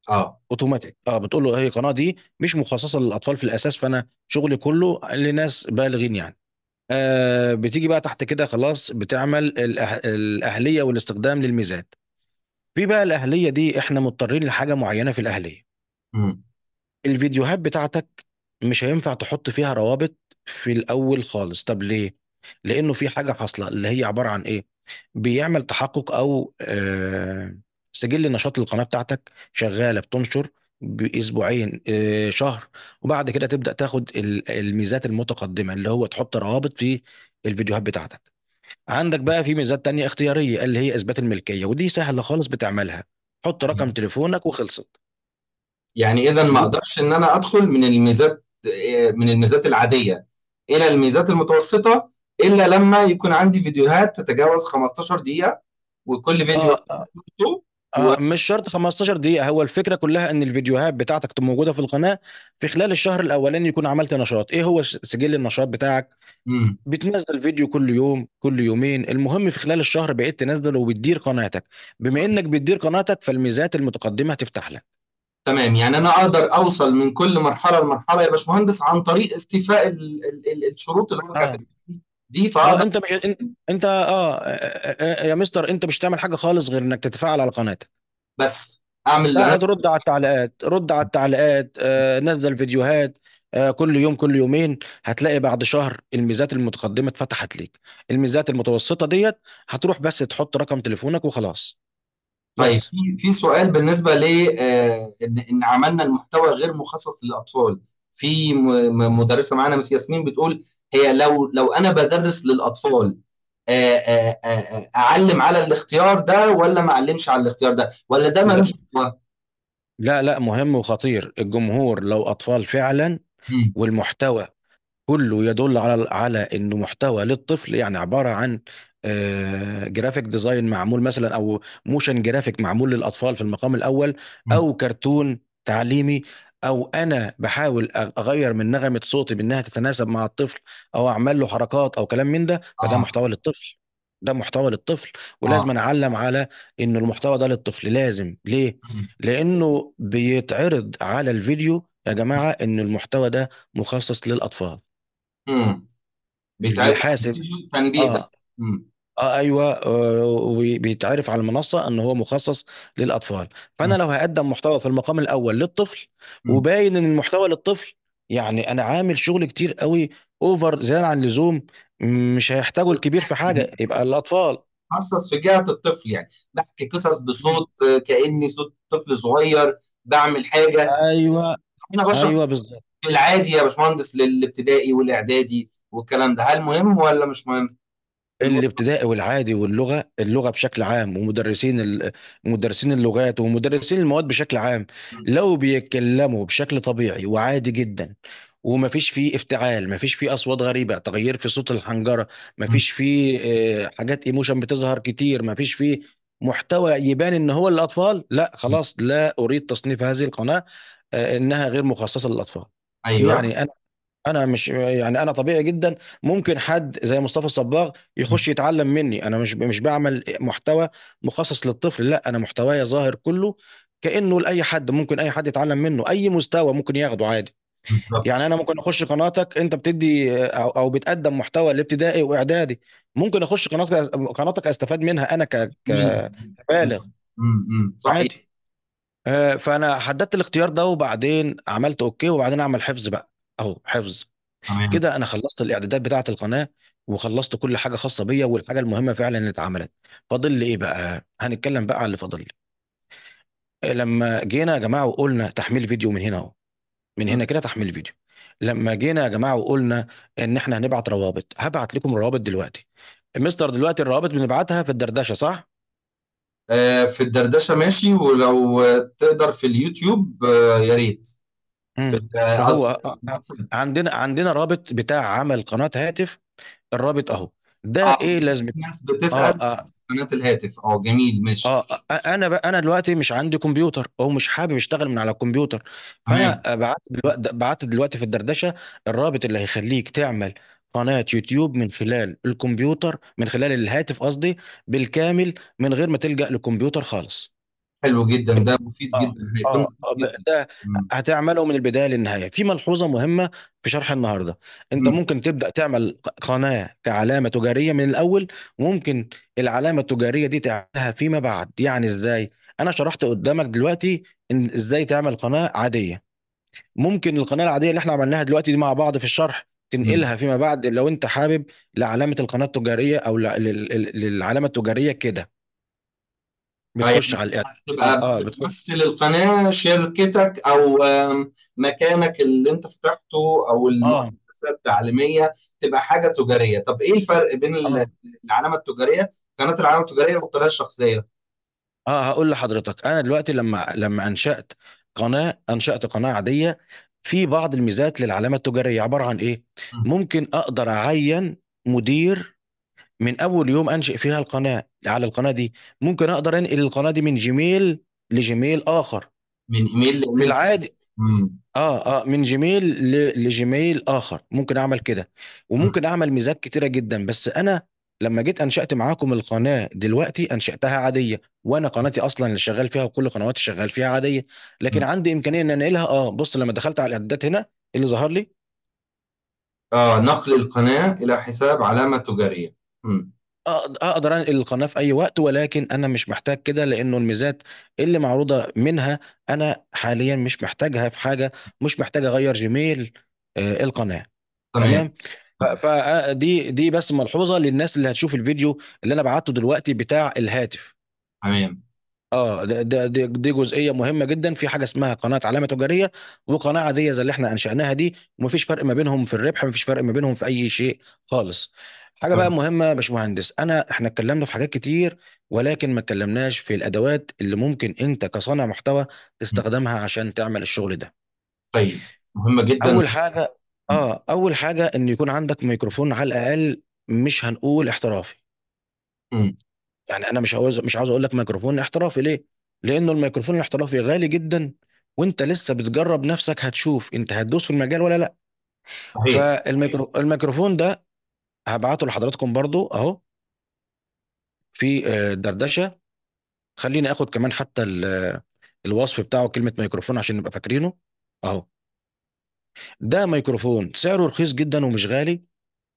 اه اوتوماتيك اه بتقول له هي القناه دي مش مخصصه للاطفال في الاساس فانا شغلي كله لناس بالغين يعني آه، بتيجي بقى تحت كده خلاص بتعمل الاهليه والاستخدام للميزات في بقى الاهليه دي احنا مضطرين لحاجه معينه في الاهليه الفيديوهات بتاعتك مش هينفع تحط فيها روابط في الاول خالص طب ليه لانه في حاجه حاصله اللي هي عباره عن ايه بيعمل تحقق او آه، سجل نشاط القناه بتاعتك شغاله بتنشر باسبوعين آه، شهر وبعد كده تبدا تاخد الميزات المتقدمه اللي هو تحط روابط في الفيديوهات بتاعتك عندك بقى في ميزات تانية اختياريه اللي هي اثبات الملكيه ودي سهله خالص بتعملها حط رقم تليفونك وخلصت يعني اذا ما اقدرش ان انا ادخل من الميزات آه، من الميزات العاديه الى الميزات المتوسطه الا لما يكون عندي فيديوهات تتجاوز 15 دقيقه وكل فيديو آه، و... آه، مش شرط 15 دقيقة هو الفكرة كلها ان الفيديوهات بتاعتك تكون موجودة في القناة في خلال الشهر الاولاني يكون عملت نشاط ايه هو سجل النشاط بتاعك مم. بتنزل فيديو كل يوم كل يومين المهم في خلال الشهر بقيت تنزل وبتدير قناتك بما آه. انك بتدير قناتك فالميزات المتقدمة هتفتح لك تمام يعني انا اقدر اوصل من كل مرحله لمرحله يا باشمهندس عن طريق استيفاء الشروط اللي انا آه. دي فرضا يعني انت مش انت, انت اه آه،, اه، يا مستر انت مش تعمل حاجه خالص غير انك تتفاعل على قناتك بس اعمل لا ترد على التعليقات رد على التعليقات آه، نزل فيديوهات آه، كل يوم كل يومين هتلاقي بعد شهر الميزات المتقدمه اتفتحت ليك الميزات المتوسطه ديت هتروح بس تحط رقم تليفونك وخلاص طيب بس في في سؤال بالنسبه ل اه، ان ان عملنا المحتوى غير مخصص للاطفال في مدرسه معانا مس ياسمين بتقول هي لو لو انا بدرس للاطفال آه، آه، آه، اعلم على الاختيار ده ولا ما اعلمش على الاختيار ده ولا ده ملوش لا لا مهم وخطير الجمهور لو اطفال فعلا والمحتوى كله يدل على على انه محتوى للطفل يعني عباره عن جرافيك ديزاين معمول مثلا او موشن جرافيك معمول للاطفال في المقام الاول او كرتون تعليمي او انا بحاول اغير من نغمه صوتي بانها تتناسب مع الطفل او اعمل له حركات او كلام من ده فده آه. محتوى للطفل ده محتوى للطفل ولازم آه. اعلم على ان المحتوى ده للطفل لازم ليه لانه بيتعرض على الفيديو يا جماعه ان المحتوى ده مخصص للاطفال امم بيتعرض تنبيه آه. اه ايوه آه، وبيتعرف على المنصه ان هو مخصص للاطفال فانا لو هقدم محتوى في المقام الاول للطفل وباين ان المحتوى للطفل يعني انا عامل شغل كتير قوي اوفر زياده عن اللزوم مش هيحتاجوا الكبير في حاجه يبقى الاطفال خصص في جهة الطفل يعني بحكي قصص بصوت آه، كأني صوت طفل صغير بعمل حاجة ايوه أنا بشرح ايوه بالظبط العادي يا باشمهندس للابتدائي والإعدادي والكلام ده هل مهم ولا مش مهم؟ الابتدائي والعادي واللغه اللغه بشكل عام ومدرسين مدرسين اللغات ومدرسين المواد بشكل عام لو بيتكلموا بشكل طبيعي وعادي جدا وما فيش فيه افتعال ما فيش فيه اصوات غريبه تغيير في صوت الحنجره ما فيش فيه آه، حاجات ايموشن بتظهر كتير ما فيش فيه محتوى يبان ان هو للاطفال لا خلاص لا اريد تصنيف هذه القناه آه، انها غير مخصصه للاطفال ايوه يعني انا أنا مش يعني أنا طبيعي جدًا ممكن حد زي مصطفى الصباغ يخش يتعلّم منّي، أنا مش مش بعمل محتوى مخصّص للطفل، لأ أنا محتوايا ظاهر كلّه كإنّه لأي حد، ممكن أي حد يتعلّم منّه، أي مستوى ممكن ياخده عادي. يعني أنا ممكن أخش قناتك أنت بتدّي أو بتقدّم محتوى لابتدائي وإعدادي، ممكن أخش قناتك قناتك أستفاد منها أنا ك إمم، كبالغ. إمم، إمم، صحيح. عادي. آه، فأنا حدّدت الاختيار ده وبعدين عملت أوكي وبعدين أعمل حِفظ بقى. اهو حفظ كده انا خلصت الاعدادات بتاعه القناه وخلصت كل حاجه خاصه بيا والحاجه المهمه فعلا اللي اتعملت فاضل لي ايه بقى هنتكلم بقى على اللي فاضل لي لما جينا يا جماعه وقلنا تحميل فيديو من هنا اهو من هنا كده تحميل فيديو لما جينا يا جماعه وقلنا ان احنا هنبعت روابط هبعت لكم الروابط دلوقتي مستر دلوقتي الروابط بنبعتها في الدردشه صح آه، في الدردشه ماشي ولو تقدر في اليوتيوب آه، يا ريت آه. عندنا عندنا رابط بتاع عمل قناة هاتف الرابط اهو ده آه، ايه لازمة ناس اه بتسأل اه قناة الهاتف اه جميل ماشي اه, آه، انا بقى انا دلوقتي مش عندي كمبيوتر او مش حابب اشتغل من على الكمبيوتر تمام فانا بعت دلوقتي بعت دلوقتي في الدردشه الرابط اللي هيخليك تعمل قناه يوتيوب من خلال الكمبيوتر من خلال الهاتف قصدي بالكامل من غير ما تلجأ لكمبيوتر خالص حلو جدا ده مفيد اه جدا اه هيكون مفيد آه، جدا ده هتعمله من البدايه للنهايه في ملحوظه مهمه في شرح النهارده انت ممكن تبدا تعمل قناه كعلامه تجاريه من الاول وممكن العلامه التجاريه دي تعملها فيما بعد يعني ازاي انا شرحت قدامك دلوقتي ان ازاي تعمل قناه عاديه ممكن القناه العاديه اللي احنا عملناها دلوقتي دي مع بعض في الشرح تنقلها فيما بعد لو انت حابب لعلامه القناه التجاريه او للعلامه التجاريه كده بتخش طيب، على الاعلان تبقى اه, آه، بتمثل القناه شركتك او مكانك اللي انت فتحته او آه. المؤسسه التعليميه تبقى حاجه تجاريه طب ايه الفرق بين آه. العلامه التجاريه قناه العلامه التجاريه والقناه الشخصيه اه هقول لحضرتك انا دلوقتي لما لما انشات قناه انشات قناه عاديه في بعض الميزات للعلامه التجاريه عباره عن ايه ممكن اقدر اعين مدير من اول يوم انشئ فيها القناه على القناه دي ممكن اقدر انقل القناه دي من جيميل لجيميل اخر من ايميل في لايميل العادي اه اه من جيميل لجيميل اخر ممكن اعمل كده وممكن اعمل ميزات كتيره جدا بس انا لما جيت انشأت معاكم القناه دلوقتي انشأتها عاديه وانا قناتي اصلا اللي شغال فيها وكل قنواتي شغال فيها عاديه لكن عندي امكانيه ان انقلها اه بص لما دخلت على الاعدادات هنا إيه اللي ظهر لي اه نقل القناة إلى حساب علامة تجارية مم. اقدر انقل القناه في اي وقت ولكن انا مش محتاج كده لانه الميزات اللي معروضه منها انا حاليا مش محتاجها في حاجه مش محتاج اغير جيميل آه، القناه تمام فدي آه، دي بس ملحوظه للناس اللي هتشوف الفيديو اللي انا بعته دلوقتي بتاع الهاتف تمام اه ده دي, دي جزئيه مهمه جدا في حاجه اسمها قناه علامه تجاريه وقناه عاديه زي اللي احنا انشاناها دي ومفيش فرق ما بينهم في الربح مفيش فرق ما بينهم في اي شيء خالص حاجه بقى اه. مهمه يا باشمهندس انا احنا اتكلمنا في حاجات كتير ولكن ما اتكلمناش في الادوات اللي ممكن انت كصانع محتوى تستخدمها عشان تعمل الشغل ده طيب مهمة جدا اول حاجه اه اول حاجه ان يكون عندك ميكروفون على الاقل مش هنقول احترافي م. يعني انا مش عاوز مش عاوز اقول لك ميكروفون احترافي ليه لانه الميكروفون الاحترافي غالي جدا وانت لسه بتجرب نفسك هتشوف انت هتدوس في المجال ولا لا صحيح فالميكرو الميكروفون ده هبعته لحضراتكم برضو اهو في آه، دردشه خليني اخد كمان حتى آه، الوصف بتاعه كلمه ميكروفون عشان نبقى فاكرينه اهو ده ميكروفون سعره رخيص جدا ومش غالي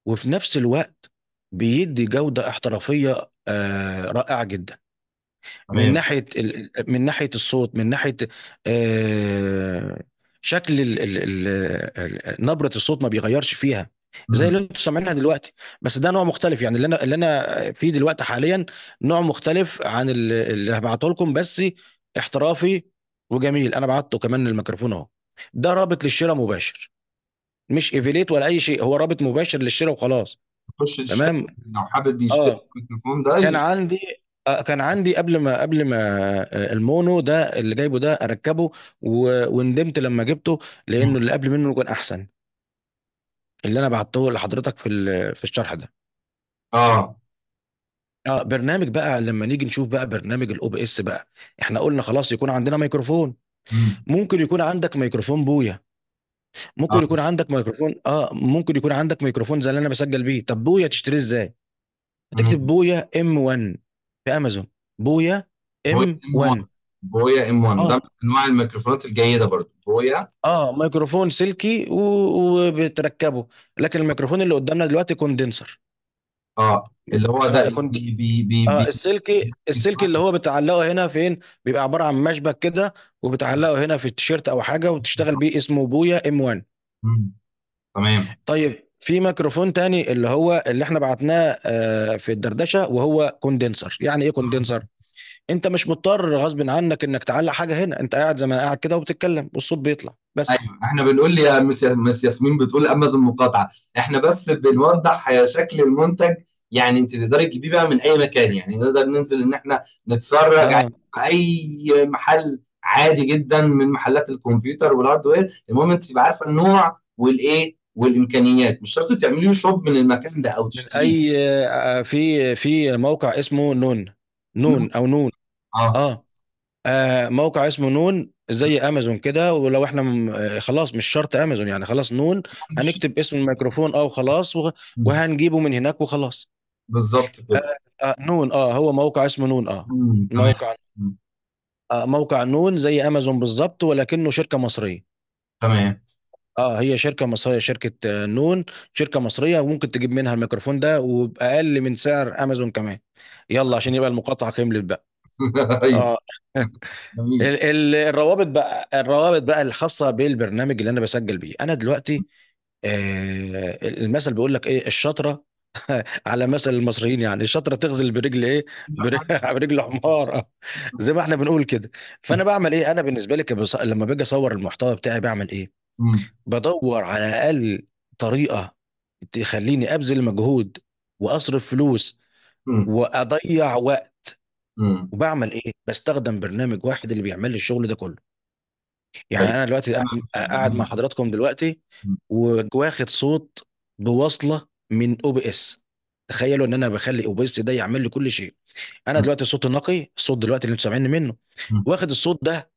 وفي نفس الوقت بيدي جوده احترافيه آه، رائعه جدا من ناحيه من ناحيه الصوت من ناحيه شكل نبره الصوت ما بيغيرش فيها زي اللي انتوا سامعينها دلوقتي بس ده نوع مختلف يعني اللي انا اللي انا فيه دلوقتي حاليا نوع مختلف عن اللي هبعته لكم بس احترافي وجميل انا بعته كمان الميكروفون اهو ده رابط للشراء مباشر مش ايفيليت ولا اي شيء هو رابط مباشر للشراء وخلاص تمام لو حابب يشتري آه. الميكروفون ده كان عندي آه، كان عندي قبل ما قبل ما آه، المونو ده اللي جايبه ده اركبه وندمت لما جبته لانه اللي قبل منه كان احسن اللي انا بعته لحضرتك في في الشرح ده اه اه برنامج بقى لما نيجي نشوف بقى برنامج الاو بي اس بقى احنا قلنا خلاص يكون عندنا ميكروفون ممكن يكون عندك ميكروفون بويا ممكن آه. يكون عندك ميكروفون اه ممكن يكون عندك ميكروفون زي اللي انا بسجل بيه طب بويا تشتريه ازاي هتكتب بويا ام 1 في امازون بويا ام 1 بويا ام 1 آه. ده اه من انواع الميكروفونات الجيده برضو بويا اه ميكروفون سلكي و... وبتركبه لكن الميكروفون اللي قدامنا دلوقتي كوندنسر اه اللي هو ده آه بي بي بي اه بي السلكي السلكي اللي هو بتعلقه هنا فين بيبقى عبارة عن مشبك كده وبتعلقه هنا في التيشيرت او حاجة وتشتغل بيه اسمه بويا ام 1 تمام طيب في ميكروفون تاني اللي هو اللي احنا بعتناه آه، في الدردشة وهو كوندنسر يعني ايه كوندنسر انت مش مضطر غصب عنك انك تعلق حاجه هنا انت قاعد زي ما قاعد كده وبتتكلم والصوت بيطلع بس ايوه احنا بنقول لي يا مس ياسمين بتقول امازون مقاطعه احنا بس بنوضح شكل المنتج يعني انت تقدري تجيبيه بقى من اي مكان يعني نقدر ننزل ان احنا نتفرج يعني في اي محل عادي جدا من محلات الكمبيوتر والهاردوير المهم انت تبقى عارفه النوع والايه والامكانيات مش شرط تعملي له شوب من المكان ده او تشتري اي آه، في في موقع اسمه نون نون او نون اه اه آه، موقع اسمه نون زي امازون كده ولو احنا آه، خلاص مش شرط امازون يعني خلاص نون هنكتب اسم الميكروفون اه وخلاص وهنجيبه من هناك وخلاص بالظبط كده آه آه نون اه هو موقع اسمه نون اه تمام موقع آه موقع نون زي امازون بالظبط ولكنه شركة مصرية تمام اه هي شركة مصرية شركة آه، نون شركة مصرية وممكن تجيب منها الميكروفون ده وبأقل من سعر امازون كمان يلا عشان يبقى المقاطعة كملت بقى أيوه. آه. الروابط بقى الروابط بقى الخاصه بالبرنامج اللي انا بسجل بيه انا دلوقتي آه المثل بيقول لك ايه الشطره على مثل المصريين يعني الشطره تغزل برجل ايه برجل حمار آه. زي ما احنا بنقول كده فانا بعمل ايه انا بالنسبه لي كبص... لما باجي اصور المحتوى بتاعي بعمل ايه بدور على اقل طريقه تخليني ابذل مجهود واصرف فلوس واضيع وقت وبعمل ايه بستخدم برنامج واحد اللي بيعمل لي الشغل ده كله يعني طيب. انا دلوقتي قاعد مع حضراتكم دلوقتي وواخد صوت بوصله من او بي اس تخيلوا ان انا بخلي او بي اس ده يعمل لي كل شيء انا دلوقتي صوت نقي الصوت دلوقتي اللي انتوا سامعيني منه واخد الصوت ده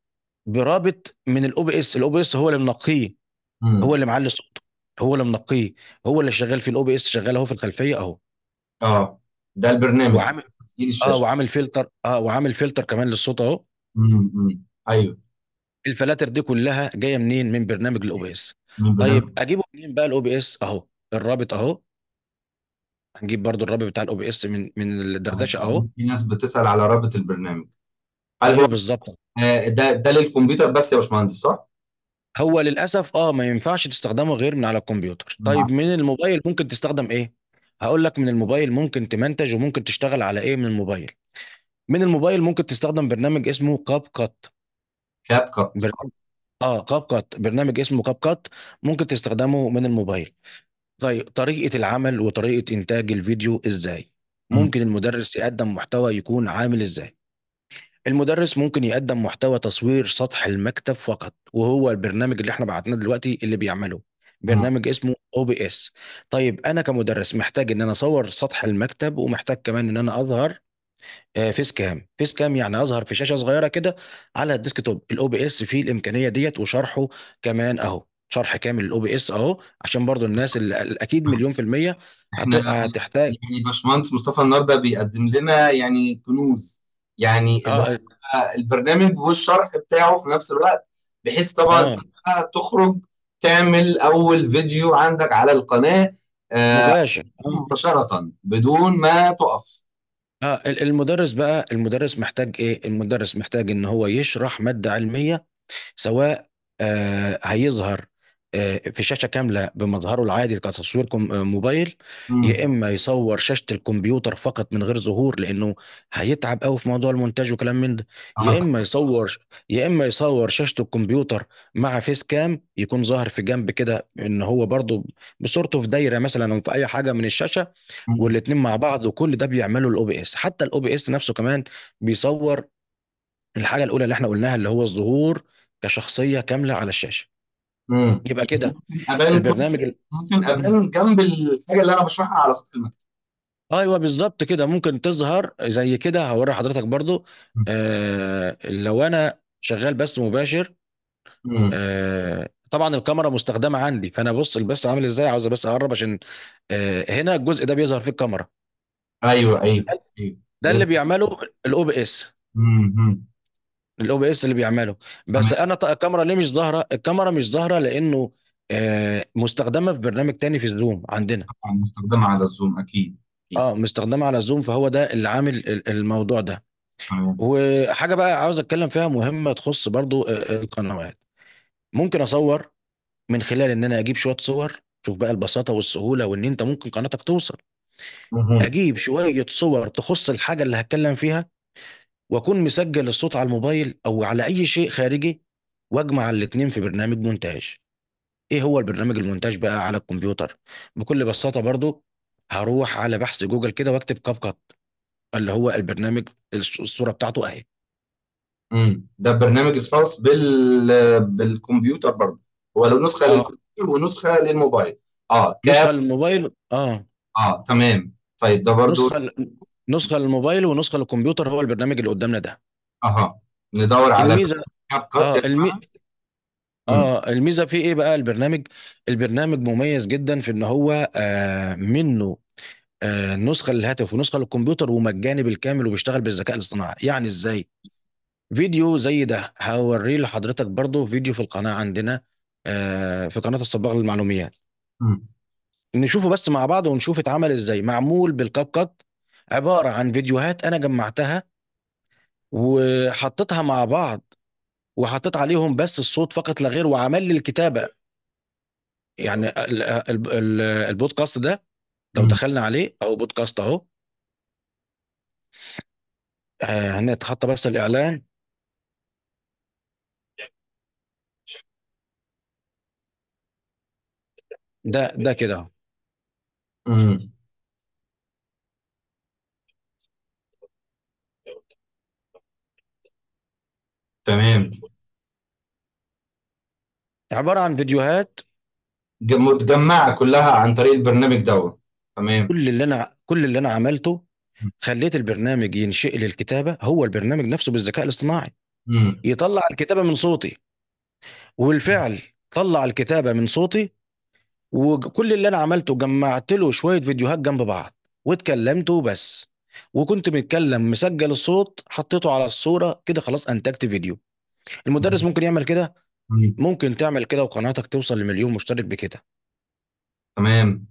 برابط من الاو بي اس الاو بي اس هو اللي منقيه هو اللي معلي صوته هو اللي منقيه هو اللي شغال في الاو بي اس شغال اهو في الخلفيه اهو اه ده البرنامج وعامل آه، الشاشه اه وعامل فلتر اه وعامل فلتر كمان للصوت اهو ايوه الفلاتر دي كلها جايه منين من برنامج الاو بي اس طيب اجيبه منين بقى الاو بي اس اهو الرابط اهو هنجيب برضو الرابط بتاع الاو بي اس من من الدردشه اهو في ناس بتسال على رابط البرنامج هل أيوه، هو بالظبط آه، ده ده للكمبيوتر بس يا باشمهندس صح؟ هو للاسف اه ما ينفعش تستخدمه غير من على الكمبيوتر طيب من الموبايل ممكن تستخدم ايه هقول لك من الموبايل ممكن تمنتج وممكن تشتغل على ايه من الموبايل من الموبايل ممكن تستخدم برنامج اسمه كاب كات كاب كات برنامج اه كاب كات برنامج اسمه كاب كات ممكن تستخدمه من الموبايل طيب طريقة العمل وطريقة إنتاج الفيديو إزاي؟ ممكن المدرس يقدم محتوى يكون عامل إزاي؟ المدرس ممكن يقدم محتوى تصوير سطح المكتب فقط وهو البرنامج اللي احنا بعتناه دلوقتي اللي بيعمله برنامج اسمه او بي اس طيب انا كمدرس محتاج ان انا اصور سطح المكتب ومحتاج كمان ان انا اظهر فيس كام فيس كام يعني اظهر في شاشه صغيره كده على الديسك توب الاو بي اس فيه الامكانيه ديت وشرحه كمان اهو شرح كامل الاو بي اس اهو عشان برضو الناس اللي اكيد آه. مليون في الميه هتحتاج يعني باشمهندس مصطفى النهارده بيقدم لنا يعني كنوز يعني اه, آه. البرنامج والشرح بتاعه في نفس الوقت بحيث طبعا اه تخرج تعمل اول فيديو عندك على القناه مباشر آه، مباشره بدون ما تقف اه المدرس بقى المدرس محتاج ايه المدرس محتاج ان هو يشرح ماده علميه سواء آه هيظهر آه، في شاشه كامله بمظهره العادي كتصوير آه، موبايل مم. يا اما يصور شاشه الكمبيوتر فقط من غير ظهور لانه هيتعب قوي في موضوع المونتاج وكلام من ده يا اما يصور يا اما يصور شاشه الكمبيوتر مع فيس كام يكون ظاهر في جنب كده ان هو برضه بصورته في دايره مثلا او في اي حاجه من الشاشه والاثنين مع بعض وكل ده بيعمله الاو بي اس حتى الاو بي اس نفسه كمان بيصور الحاجه الاولى اللي احنا قلناها اللي هو الظهور كشخصيه كامله على الشاشه امم يبقى كده قابلهم البرنامج ممكن ابان جنب الحاجه اللي انا بشرحها على سطح المكتب ايوه بالظبط كده ممكن تظهر زي كده هوري حضرتك برضو آه لو انا شغال بث مباشر امم آه طبعا الكاميرا مستخدمه عندي فانا بص البث عامل ازاي عاوز بس اقرب عشان آه هنا الجزء ده بيظهر فيه الكاميرا ايوه ايوه ايوه ده اللي بيعمله الاو بي اس امم الاو بي اس اللي بيعمله بس انا الكاميرا ليه مش ظاهره الكاميرا مش ظاهره لانه آه، مستخدمه في برنامج تاني في الزوم عندنا مستخدمة على الزوم اكيد اه مستخدمه على الزوم فهو ده اللي عامل الموضوع ده وحاجه بقى عاوز اتكلم فيها مهمه تخص برضو آه، آه، القنوات ممكن اصور من خلال ان انا اجيب شويه صور شوف بقى البساطه والسهوله وان انت ممكن قناتك توصل اجيب شويه صور تخص الحاجه اللي هتكلم فيها واكون مسجل الصوت على الموبايل او على اي شيء خارجي واجمع الاثنين في برنامج مونتاج ايه هو البرنامج المونتاج بقى على الكمبيوتر بكل بساطه برضو هروح على بحث جوجل كده واكتب كاب كات اللي هو البرنامج الصوره بتاعته اهي امم ده البرنامج الخاص بال بالكمبيوتر برضه هو له نسخه اه للكمبيوتر ونسخه للموبايل اه نسخه للموبايل اه اه تمام طيب ده برضه نسخه نسخه للموبايل ونسخه للكمبيوتر هو البرنامج اللي قدامنا ده اها ندور على الميزه كاب كات اه المي... اه الميزه في ايه بقى البرنامج البرنامج مميز جدا في ان هو آه منه آه نسخه للهاتف ونسخه للكمبيوتر ومجاني بالكامل وبيشتغل بالذكاء الاصطناعي يعني ازاي فيديو زي ده هوريه لحضرتك برضو فيديو في القناه عندنا آه في قناه الصباغ للمعلوميات نشوفه بس مع بعض ونشوف اتعمل ازاي معمول بالكاب كات عبارة عن فيديوهات أنا جمعتها وحطيتها مع بعض وحطيت عليهم بس الصوت فقط لا غير وعمل لي الكتابة يعني البودكاست ده لو دخلنا عليه أو بودكاست أهو آه، هنتحط بس الإعلان ده ده كده أهو تمام عبارة عن فيديوهات متجمعة كلها عن طريق البرنامج دوت تمام كل اللي انا كل اللي انا عملته خليت البرنامج ينشئ لي الكتابة هو البرنامج نفسه بالذكاء الاصطناعي مم. يطلع الكتابة من صوتي وبالفعل طلع الكتابة من صوتي وكل اللي انا عملته جمعت له شوية فيديوهات جنب بعض واتكلمت وبس وكنت بتكلم مسجل الصوت حطيته على الصورة كده خلاص أنتجت فيديو المدرس ممكن يعمل كده ممكن تعمل كده وقناتك توصل لمليون مشترك بكده تمام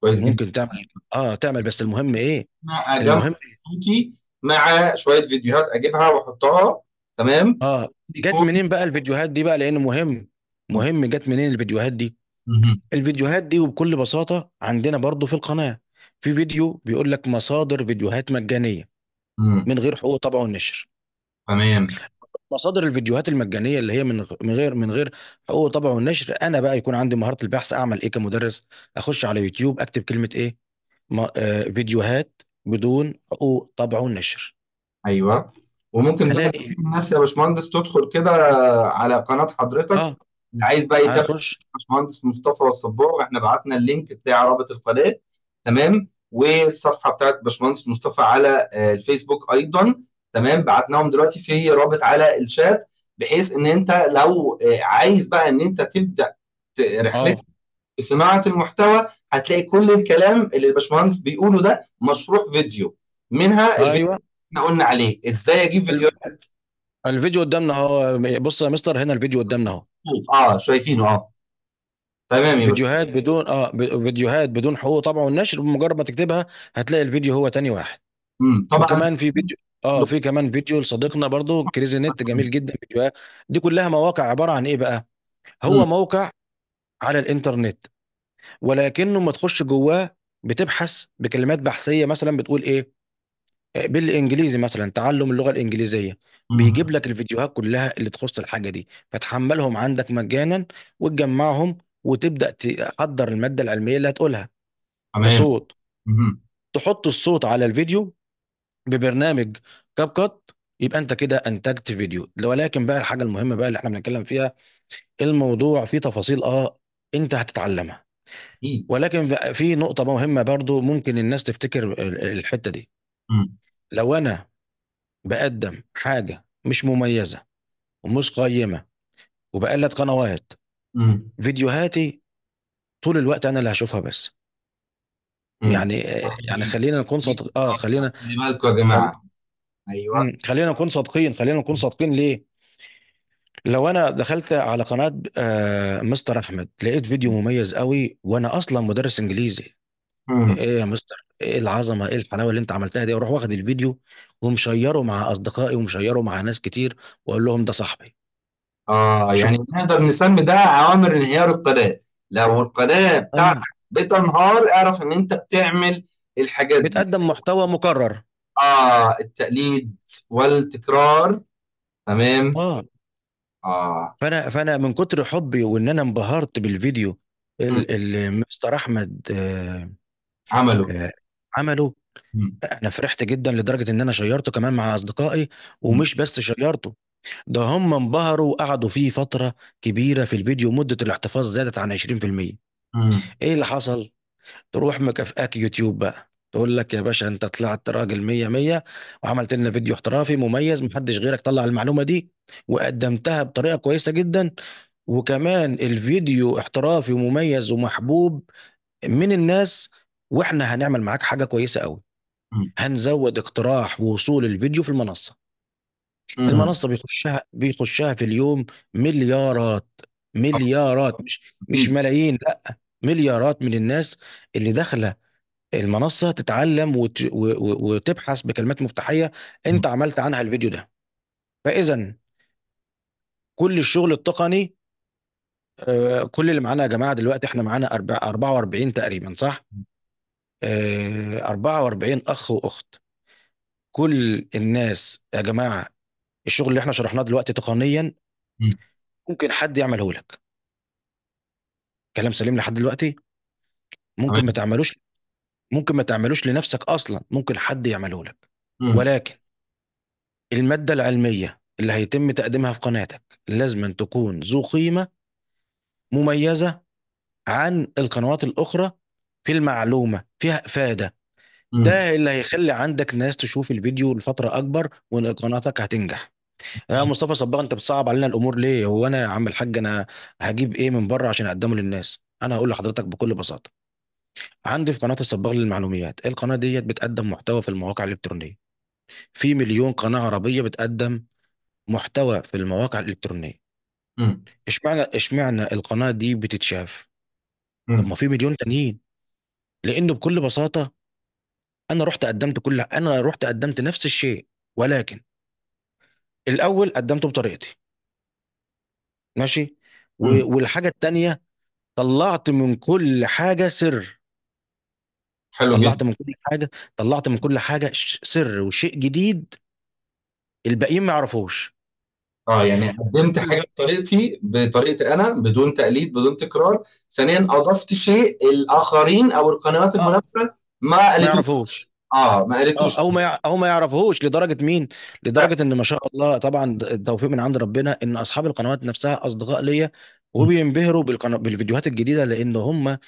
كويس جدا ممكن تعمل اه تعمل بس المهم ايه المهم صوتي مع شوية فيديوهات اجيبها واحطها تمام اه جت منين بقى الفيديوهات دي بقى لان مهم مهم جت منين الفيديوهات دي الفيديوهات دي وبكل بساطة عندنا برضو في القناة في فيديو بيقول لك مصادر فيديوهات مجانيه من غير حقوق طبع ونشر تمام مصادر الفيديوهات المجانيه اللي هي من من غير من غير حقوق طبع ونشر انا بقى يكون عندي مهاره البحث اعمل ايه كمدرس اخش على يوتيوب اكتب كلمه ايه ما- آه، فيديوهات بدون حقوق طبع ونشر ايوه وممكن تاخد هلاقي الناس يا باشمهندس تدخل كده على قناة حضرتك اه اللي عايز بقى يتابع هخش باشمهندس مصطفى والصباغ احنا بعتنا اللينك بتاع رابط القناة تمام والصفحه بتاعت باشمهندس مصطفى على آه، الفيسبوك ايضا تمام بعتناهم دلوقتي في رابط على الشات بحيث ان انت لو آه، عايز بقى ان انت تبدا رحلتك آه. في صناعه المحتوى هتلاقي كل الكلام اللي الباشمهندس بيقوله ده مشروح فيديو منها ايوه الفيديو احنا قلنا عليه ازاي اجيب فيديوهات الفيديو قدامنا اهو بص يا مستر هنا الفيديو قدامنا اهو طيب، اه شايفينه اه تمام فيديوهات بدون اه فيديوهات بدون حقوق طبع والنشر بمجرد ما تكتبها هتلاقي الفيديو هو تاني واحد امم طبعا وكمان في فيديو اه في كمان فيديو لصديقنا برضو كريزي نت جميل جدا فيديوهات دي كلها مواقع عبارة عن ايه بقى هو امم موقع على الانترنت ولكنه ما تخش جواه بتبحث بكلمات بحثية مثلا بتقول ايه آه، بالانجليزي مثلا تعلم اللغه الانجليزيه بيجيب لك الفيديوهات كلها اللي تخص الحاجه دي فتحملهم عندك مجانا وتجمعهم وتبدا تحضر الماده العلميه اللي هتقولها تمام تحط الصوت على الفيديو ببرنامج كاب كات يبقى انت كده انتجت فيديو ولكن بقى الحاجه المهمه بقى اللي احنا بنتكلم فيها الموضوع فيه تفاصيل اه انت هتتعلمها ولكن في نقطه مهمه برضو ممكن الناس تفتكر الحته دي لو انا بقدم حاجه مش مميزه ومش قيمه وبقلد قنوات إمم. فيديوهاتي طول الوقت أنا اللي هشوفها بس. يعني يعني طيب. خلّينا نكون دي صادق آه، طيب، خلّينا خلي بالكم يا خل جماعة. أيوه. إمم، خلّينا نكون صادقين، خلّينا نكون صادقين ليه؟ لو أنا دخلت على قناة آه مستر أحمد، لقيت فيديو مميز قوي وأنا أصلًا مدرس إنجليزي، إمم. إيه يا مستر، إيه العظمة، إيه الحلاوة اللي أنت عملتها دي، وأروح واخد الفيديو ومشيّره مع أصدقائي ومشيّره مع ناس كتير وأقول لهم ده صاحبي. اه يعني نقدر نسمي ده عوامل انهيار القناة لو القناة آه. بتاعتك بتنهار اعرف ان انت بتعمل الحاجات دي بتقدم محتوى مكرر اه التقليد والتكرار تمام اه اه فانا فانا من كتر حبي وان انا انبهرت بالفيديو اللي مستر احمد آه، عمله آه، عمله مم. انا فرحت جدا لدرجه ان انا شيرته كمان مع اصدقائي ومش بس شيرته ده هم انبهروا وقعدوا فيه فترة كبيرة في الفيديو مدة الاحتفاظ زادت عن 20% مم. ايه اللي حصل؟ تروح مكافئاك يوتيوب بقى تقول لك يا باشا انت طلعت راجل 100 100 وعملت لنا فيديو احترافي مميز محدش غيرك طلع المعلومة دي وقدمتها بطريقة كويسة جدا وكمان الفيديو احترافي ومميز ومحبوب من الناس واحنا هنعمل معاك حاجة كويسة قوي هنزود اقتراح ووصول الفيديو في المنصة المنصه بيخشها بيخشها في اليوم مليارات مليارات مش مش ملايين لا مليارات من الناس اللي داخله المنصه تتعلم وت... وتبحث بكلمات مفتاحيه انت عملت عنها الفيديو ده فاذا كل الشغل التقني آه، كل اللي معانا يا جماعه دلوقتي احنا معانا 44 تقريبا صح؟ 44 آه، اخ واخت كل الناس يا جماعه الشغل اللي احنا شرحناه دلوقتي تقنيا ممكن حد يعمله لك كلام سليم لحد دلوقتي ممكن ما تعملوش ممكن ما تعملوش لنفسك اصلا ممكن حد يعمله لك ولكن المادة العلمية اللي هيتم تقديمها في قناتك لازم أن تكون ذو قيمة مميزة عن القنوات الأخرى في المعلومة فيها إفادة ده اللي هيخلي عندك ناس تشوف الفيديو لفترة أكبر وإن قناتك هتنجح يا مصطفى صباغ انت بتصعب علينا الامور ليه هو انا يا عم الحاج انا هجيب ايه من بره عشان اقدمه للناس انا هقول لحضرتك بكل بساطه عندي في قناه الصباغ للمعلومات ايه القناه ديت بتقدم محتوى في المواقع الالكترونيه في مليون قناه عربيه بتقدم محتوى في المواقع الالكترونيه مم. اشمعنى اشمعنى القناه دي بتتشاف طب ما في مليون تانيين لانه بكل بساطه انا رحت قدمت كل انا رحت قدمت نفس الشيء ولكن الاول قدمته بطريقتي ماشي و- والحاجه التانيه طلعت من كل حاجه سر حلو طلعت جدا من كل حاجه طلعت من كل حاجه ش- سر وشيء جديد الباقيين ما يعرفوش اه يعني قدمت حاجه بطريقتي بطريقتي انا بدون تقليد بدون تكرار ثانيا اضفت شيء الاخرين او القنوات آه. المنافسه ما ما قالتوش يعرفوش اه ما قالتوش او ما او ما يعرفوش لدرجه مين لدرجه ان ما شاء الله طبعا التوفيق من عند ربنا ان اصحاب القنوات نفسها اصدقاء ليا وبينبهروا بالفيديوهات الجديده لان هم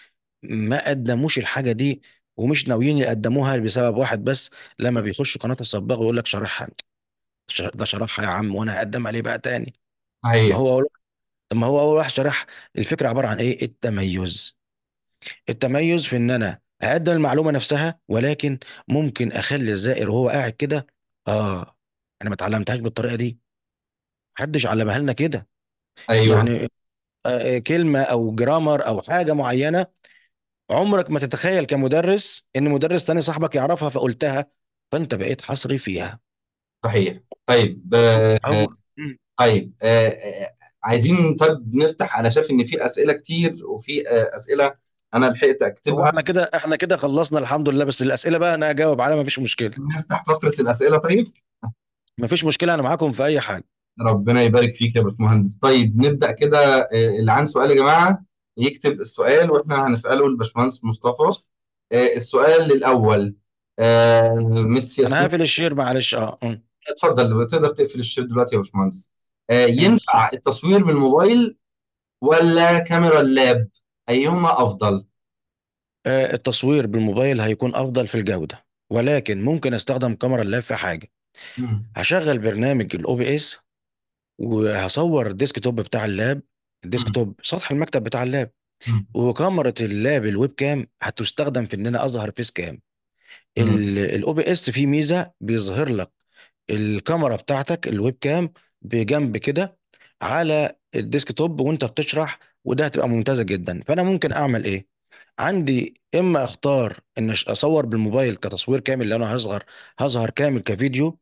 ما قدموش الحاجه دي ومش ناويين يقدموها بسبب واحد بس لما بيخش قناه الصباغ ويقول لك شارحها ده شرحها يا عم وانا هقدم عليه بقى تاني ايوه هو أول... طب ما هو اول واحد شرح الفكره عباره عن ايه التميز التميز في ان انا هقدم المعلومة نفسها ولكن ممكن أخلّي الزائر وهو قاعد كده آه، أنا ما اتعلّمتهاش بالطريقة دي، محدش علّمها لنا كده، أيوه. يعني آه، آه، كلمة أو جرامر أو حاجة معيّنة عُمرك ما تتخيّل كمُدرِّس إن مُدرِّس تاني صاحبك يعرفها فقُلتها، فأنت بقيت حصري فيها. صحيح. طيب آه، أو... طيب عايزين طَب نفتح أنا شايف إن في أسئلة كتير وفي أسئلة انا لحقت اكتبها احنا كده احنا كده خلصنا الحمد لله بس الاسئله بقى انا اجاوب عليها مفيش مشكله نفتح فقره الاسئله طيب مفيش مشكله انا معاكم في اي حاجه ربنا يبارك فيك يا باشمهندس طيب نبدا كده آه، اللي عنده سؤال يا جماعه يكتب السؤال واحنا هنساله للباشمهندس مصطفى آه، السؤال الاول ميس آه، ياسين انا هقفل الشير معلش اه اتفضل تقدر تقفل الشير دلوقتي يا باشمهندس ينفع التصوير بالموبايل ولا كاميرا اللاب أيهما أفضل؟ آه، التصوير بالموبايل هيكون أفضل في الجودة ولكن ممكن استخدم كاميرا اللاب في حاجة مم. هشغل برنامج الاو بي اس وهصور توب بتاع اللاب الديسك توب سطح المكتب بتاع اللاب وكاميرا اللاب الويب كام هتستخدم في ان انا اظهر فيس كام الاو بي اس فيه ميزه بيظهر لك الكاميرا بتاعتك الويب كام بجنب كده على الديسك توب وانت بتشرح وده هتبقى ممتازه جدا فانا ممكن اعمل ايه عندي اما اختار ان اصور بالموبايل كتصوير كامل اللي انا هصغر هظهر كامل كفيديو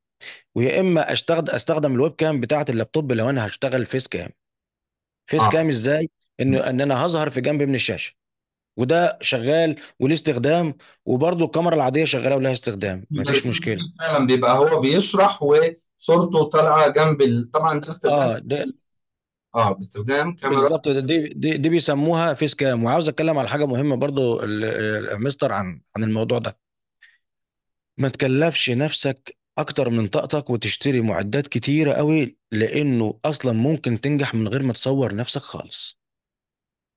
ويا اما اشتغل استخدم الويب كام بتاعه اللابتوب لو انا هشتغل فيس كام فيس اه كام ازاي ان ان انا هظهر في جنب من الشاشه وده شغال وليه استخدام وبرضه الكاميرا العاديه شغاله ولها استخدام مفيش مشكله فعلا بيبقى هو بيشرح وصورته طالعه جنب طبعا ده استخدام اه ده اه باستخدام كاميرا بالظبط دي دي, دي بيسموها فيس كام وعاوز اتكلم على حاجه مهمه برضو مستر عن عن الموضوع ده ما تكلفش نفسك اكتر من طاقتك وتشتري معدات كتيره قوي لانه اصلا ممكن تنجح من غير ما تصور نفسك خالص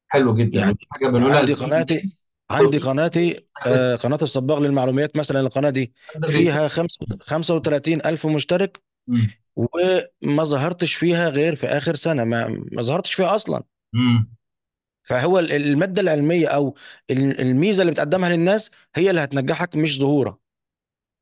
حلو جدا يعني حاجه بنقولها عندي قناتي عندي قناتي آه قناه الصباغ للمعلومات مثلا القناه دي فيها 35 الف مشترك وما ظهرتش فيها غير في اخر سنه ما ما ظهرتش فيها اصلا امم فهو الماده العلميه او الميزه اللي بتقدمها للناس هي اللي هتنجحك مش ظهورك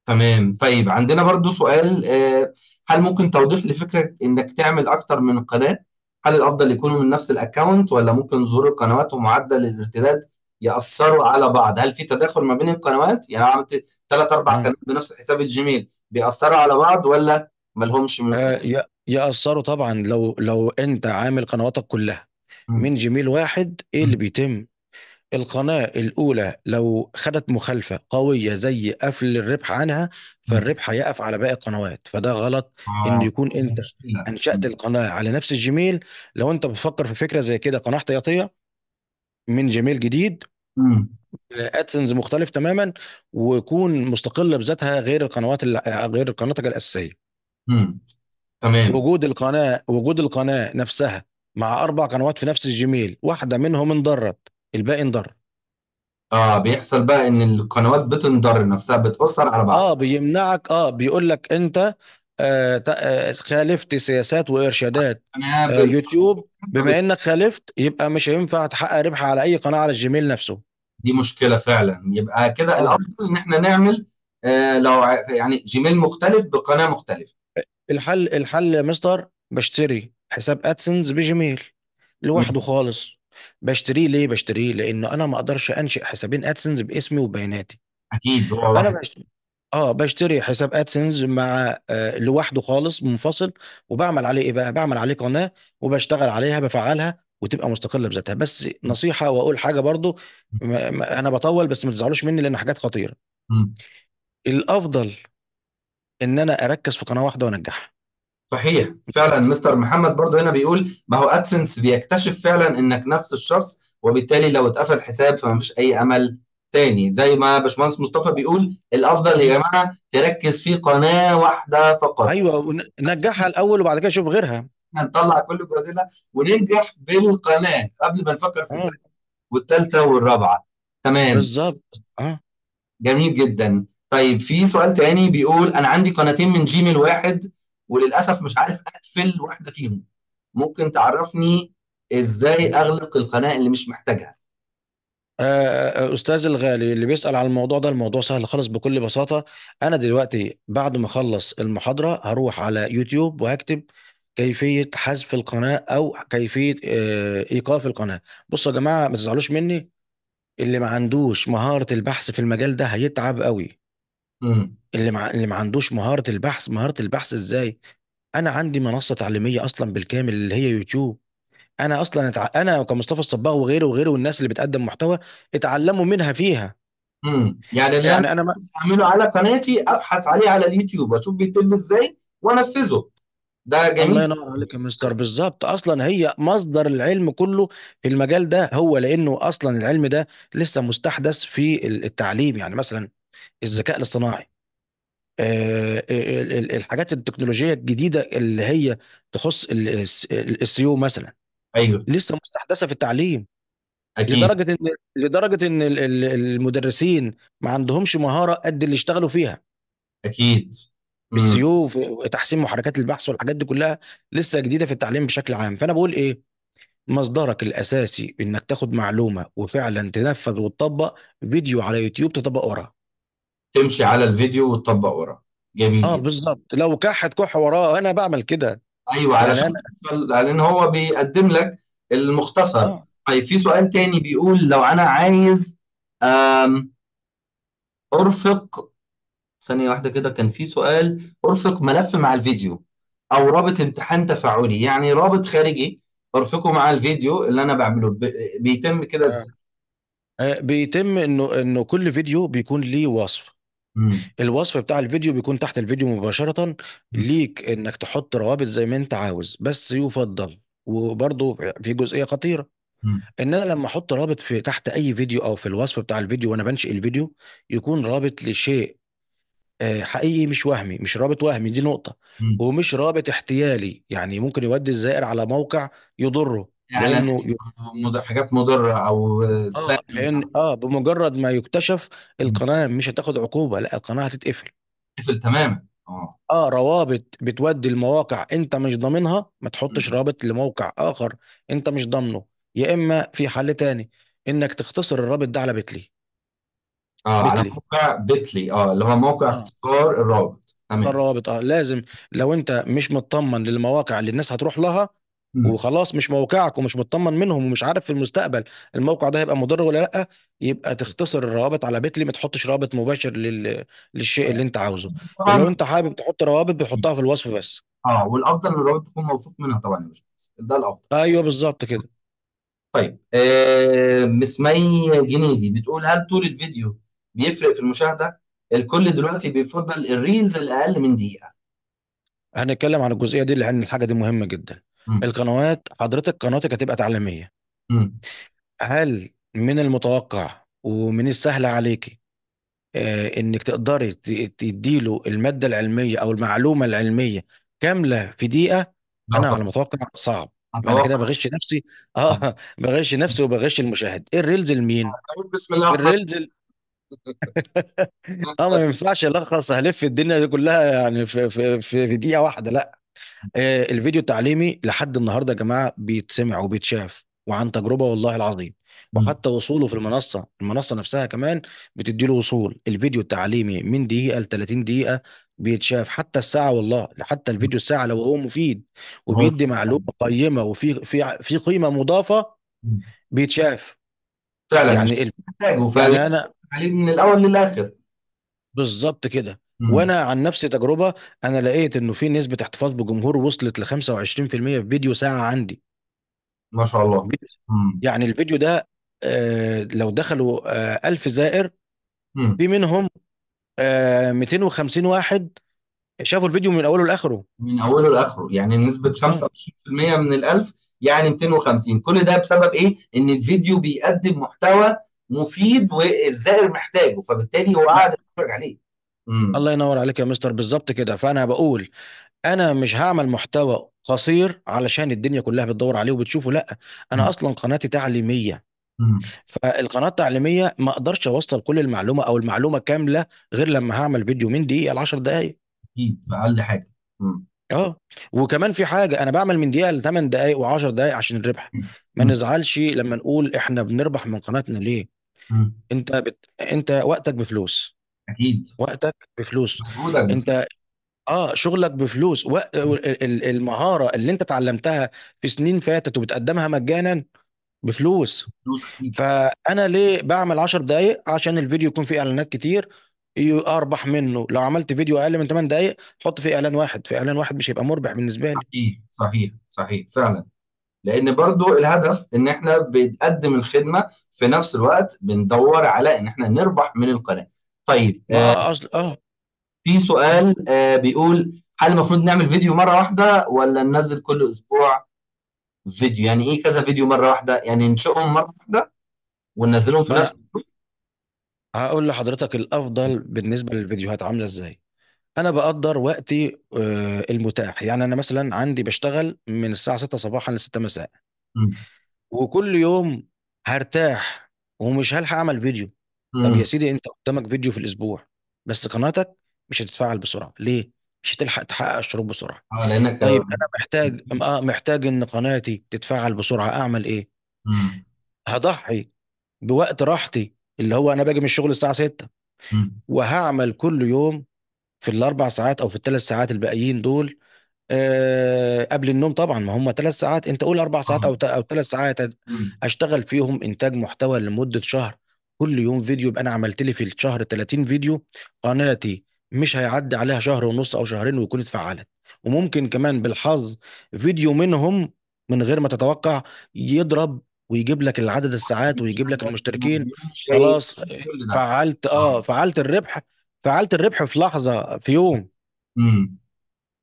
تمام طيب عندنا برضو سؤال آه، هل ممكن توضيح لفكرة انك تعمل اكتر من قناة هل الافضل يكونوا من نفس الاكونت ولا ممكن ظهور القنوات ومعدل الارتداد يأثروا على بعض هل في تداخل ما بين القنوات يعني أنا عملت ثلاث اربع قنوات بنفس حساب الجيميل بيأثروا على بعض ولا مالهمش من آه يأثروا طبعا لو لو انت عامل قنواتك كلها من جيميل واحد ايه اللي بيتم القناة الأولى لو خدت مخالفة قوية زي قفل الربح عنها فالربح هيقف على باقي القنوات فده غلط آه. إن يكون أنت أنشأت القناة على نفس الجيميل لو أنت بتفكر في فكرة زي كده قناة احتياطية من جيميل جديد ادسنز مختلف تماما ويكون مستقله بذاتها غير القنوات غير قناتك الاساسيه تمام وجود القناة وجود القناة نفسها مع أربع قنوات في نفس الجيميل واحدة منهم انضرت الباقي انضر اه بيحصل بقى ان القنوات بتندر نفسها بتأثر على بعض اه بيمنعك اه بيقول لك انت آه آه، خالفت سياسات وإرشادات انا آه يوتيوب بما انك خالفت يبقى مش هينفع تحقق ربح على اي قناة على الجيميل نفسه دي مشكلة فعلا يبقى كده طبعا آه. الأفضل إن إحنا نعمل آه، لو يعني جيميل مختلف بقناه مختلفه الحل الحل يا مستر بشتري حساب ادسنس بجيميل لوحده خالص بشتريه ليه بشتريه لانه انا ما اقدرش انشئ حسابين ادسنس باسمي وبياناتي اكيد هو انا بشتري اه بشتري حساب ادسنس مع آه لوحده خالص منفصل وبعمل عليه ايه بقى بعمل عليه قناه وبشتغل عليها بفعلها وتبقى مستقله بذاتها بس نصيحه واقول حاجه برضو انا بطول بس ما تزعلوش مني لان حاجات خطيره الافضل ان انا اركز في قناه واحده وانجحها صحيح فعلا مستر محمد برضو هنا بيقول ما هو ادسنس بيكتشف فعلا انك نفس الشخص وبالتالي لو اتقفل حساب فما فيش اي امل تاني زي ما باشمهندس مصطفى بيقول الافضل يا جماعه تركز في قناه واحده فقط ايوه نجحها الاول وبعد كده شوف غيرها نطلع كل جوازنا وننجح بالقناه قبل ما نفكر في الثانيه والثالثه والرابعه تمام بالظبط اه جميل جدا طيب في سؤال تاني بيقول انا عندي قناتين من جيميل واحد وللاسف مش عارف اقفل واحده فيهم ممكن تعرفني ازاي اغلق القناه اللي مش محتاجها آه، آه، استاذ الغالي اللي بيسأل على الموضوع ده الموضوع سهل خالص بكل بساطة انا دلوقتي بعد ما اخلص المحاضرة هروح على يوتيوب وهكتب كيفية حذف القناة او كيفية آه، ايقاف القناة بصوا يا جماعة ما تزعلوش مني اللي ما عندوش مهارة البحث في المجال ده هيتعب قوي اللي ما اللي ما عندوش مهارة البحث، مهارة البحث إزاي؟ أنا عندي منصة تعليمية أصلًا بالكامل اللي هي يوتيوب، أنا أصلًا اتع أنا كمصطفى الصباغ وغيره، وغيره والناس اللي بتقدّم محتوى اتعلموا منها فيها. إمم، يعني اللي أنا يعني أنا ما أعمله على قناتي أبحث عليه على اليوتيوب، أشوف بيتم إزاي وأنفذه، ده الله جميل ينور عليك يا مستر، بالظبط أصلًا هي مصدر العلم كله في المجال ده، هو لإنه أصلًا العلم ده لسه مستحدث في التعليم، يعني مثلًا الذكاء الاصطناعي آه، آه، الحاجات التكنولوجيه الجديده اللي هي تخص السيو مثلا ايوه لسه مستحدثه في التعليم اكيد لدرجه ان لدرجه ان المدرسين ما عندهمش مهاره قد اللي اشتغلوا فيها اكيد السيو وتحسين تحسين محركات البحث والحاجات دي كلها لسه جديده في التعليم بشكل عام فانا بقول ايه مصدرك الاساسي انك تاخد معلومه وفعلا تنفذ وتطبق فيديو على يوتيوب تطبق وراها تمشي على الفيديو وتطبق وراه جميل اه جدا بالظبط لو كح كحه وراه انا بعمل كده ايوه يعني علشان انا لان هو بيقدم لك المختصر اه طيب في سؤال تاني بيقول لو انا عايز ارفق ثانية واحدة كده كان في سؤال ارفق ملف مع الفيديو او رابط امتحان تفاعلي يعني رابط خارجي ارفقه مع الفيديو اللي انا بعمله بيتم كده آه. ازاي؟ آه، بيتم انه انه كل فيديو بيكون ليه وصف الوصف بتاع الفيديو بيكون تحت الفيديو مباشرةً، ليك إنك تحط روابط زي ما أنت عاوز، بس يُفضّل وبرضو في جزئية خطيرة، إن أنا لمّا أحط رابط في تحت أي فيديو أو في الوصف بتاع الفيديو وأنا بنشئ الفيديو، يكون رابط لشيء آه، حقيقي مش وهمي، مش رابط وهمي دي نقطة، ومش رابط احتيالي، يعني ممكن يودّي الزائر على موقع يضُرّه. لانه حاجات مضره او سبام آه،, اه لان اه بمجرد ما يكتشف القناه مش هتاخد عقوبه لا القناه هتتقفل قفل تماما اه اه روابط بتودي المواقع انت مش ضامنها ما تحطش رابط لموقع اخر انت مش ضامنه يا اما في حل تاني انك تختصر الرابط ده على بيتلي اه على بيتلي موقع بيتلي اه اللي هو موقع اه اختصار الرابط تمام الروابط اه لازم لو انت مش مطمن للمواقع اللي الناس هتروح لها وخلاص مش موقعك ومش مطمن منهم ومش عارف في المستقبل الموقع ده هيبقى مضر ولا لا يبقى تختصر الروابط على بيتلي ما تحطش رابط مباشر لل... للشيء اللي انت عاوزه لو انت حابب تحط روابط بتحطها في الوصف بس اه والافضل ان الروابط تكون موثوق منها طبعا يا باشمهندس ده الافضل ايوه بالظبط كده طيب آه مس مي جنيدي بتقول هل طول الفيديو بيفرق في المشاهده الكل دلوقتي بيفضل الريلز الاقل من دقيقه هنتكلم عن الجزئيه دي لان الحاجه دي مهمه جدا القنوات حضرتك قناتك هتبقى تعليميه هل من المتوقع ومن السهل عليكي آه، انك تقدري تديله الماده العلميه او المعلومه العلميه كامله في دقيقه انا على متوقع صعب انا كده بغش نفسي اه بغش نفسي وبغش المشاهد ايه الريلز لمين بسم الله الرحمن الريلز ال... اه ما ينفعش الخص هلف الدنيا دي كلها يعني في في في دقيقه واحده لا آه، الفيديو التعليمي لحد النهارده يا جماعه بيتسمع وبيتشاف وعن تجربه والله العظيم وحتى وصوله في المنصه المنصه نفسها كمان بتدي له وصول الفيديو التعليمي من دقيقه ل 30 دقيقه بيتشاف حتى الساعه والله حتى الفيديو الساعه لو هو مفيد وبيدي معلومه قيمه وفي في في قيمه مضافه بيتشاف فعلا يعني محتاجه فعلا يعني انا من الاول للاخر بالظبط كده وانا عن نفسي تجربه انا لقيت انه في نسبه احتفاظ بجمهور وصلت ل 25% في فيديو ساعه عندي ما شاء الله يعني الفيديو ده آه لو دخلوا آه 1000 زائر في منهم آه 250 واحد شافوا الفيديو من اوله لاخره من اوله لاخره يعني نسبه 25% آه. من ال1000 يعني 250 كل ده بسبب ايه ان الفيديو بيقدم محتوى مفيد والزائر محتاجه فبالتالي هو قاعد يتفرج عليه مم. الله ينور عليك يا مستر بالظبط كده فانا بقول انا مش هعمل محتوى قصير علشان الدنيا كلها بتدور عليه وبتشوفه لا انا مم. اصلا قناتي تعليميه فالقناه التعليميه ما اقدرش اوصل كل المعلومه او المعلومه كامله غير لما هعمل فيديو من دقيقه ل 10 دقائق اكيد اقل حاجه اه وكمان في حاجه انا بعمل من دقيقه ل 8 دقائق و10 دقائق عشان الربح ما نزعلش لما نقول احنا بنربح من قناتنا ليه انت بت... انت وقتك بفلوس اكيد وقتك بفلوس مجهودك انت اه شغلك بفلوس و... المهاره اللي انت اتعلمتها في سنين فاتت وبتقدمها مجانا بفلوس فلوس اكيد فانا ليه بعمل 10 دقائق عشان الفيديو يكون فيه اعلانات كتير اربح منه لو عملت فيديو اقل من 8 دقائق حط فيه اعلان واحد في اعلان واحد مش هيبقى مربح بالنسبه لي صحيح صحيح صحيح فعلا لان برضو الهدف ان احنا بنقدم الخدمه في نفس الوقت بندور على ان احنا نربح من القناه طيب آه، أصل اه في سؤال آه، بيقول هل المفروض نعمل فيديو مرة واحدة ولا ننزل كل أسبوع فيديو يعني إيه كذا فيديو مرة واحدة يعني ننشئهم مرة واحدة وننزلهم في ما نفس هقول لحضرتك الافضل بالنسبه للفيديوهات عامله ازاي انا بقدر وقتي آه، المتاح يعني انا مثلا عندي بشتغل من الساعه 6 صباحا ل 6 مساء وكل يوم هرتاح ومش هلحق اعمل فيديو طب يا سيدي انت قدامك فيديو في الاسبوع بس قناتك مش هتتفعل بسرعه ليه مش هتلحق تحقق الشروط بسرعه اه لانك طيب انا محتاج اه محتاج ان قناتي تتفعل بسرعه اعمل ايه هضحي بوقت راحتي اللي هو انا باجي من الشغل الساعه 6 وهعمل كل يوم في الاربع ساعات او في الثلاث ساعات الباقيين دول آه قبل النوم طبعا ما هم ثلاث ساعات انت قول اربع ساعات آه. او او ثلاث ساعات اشتغل فيهم انتاج محتوى لمده شهر كل يوم فيديو يبقى انا عملت لي في الشهر 30 فيديو قناتي مش هيعدي عليها شهر ونص او شهرين ويكون اتفعلت وممكن كمان بالحظ فيديو منهم من غير ما تتوقع يضرب ويجيب لك العدد الساعات ويجيب لك المشتركين خلاص فعلت اه فعلت الربح فعلت الربح في لحظة في يوم امم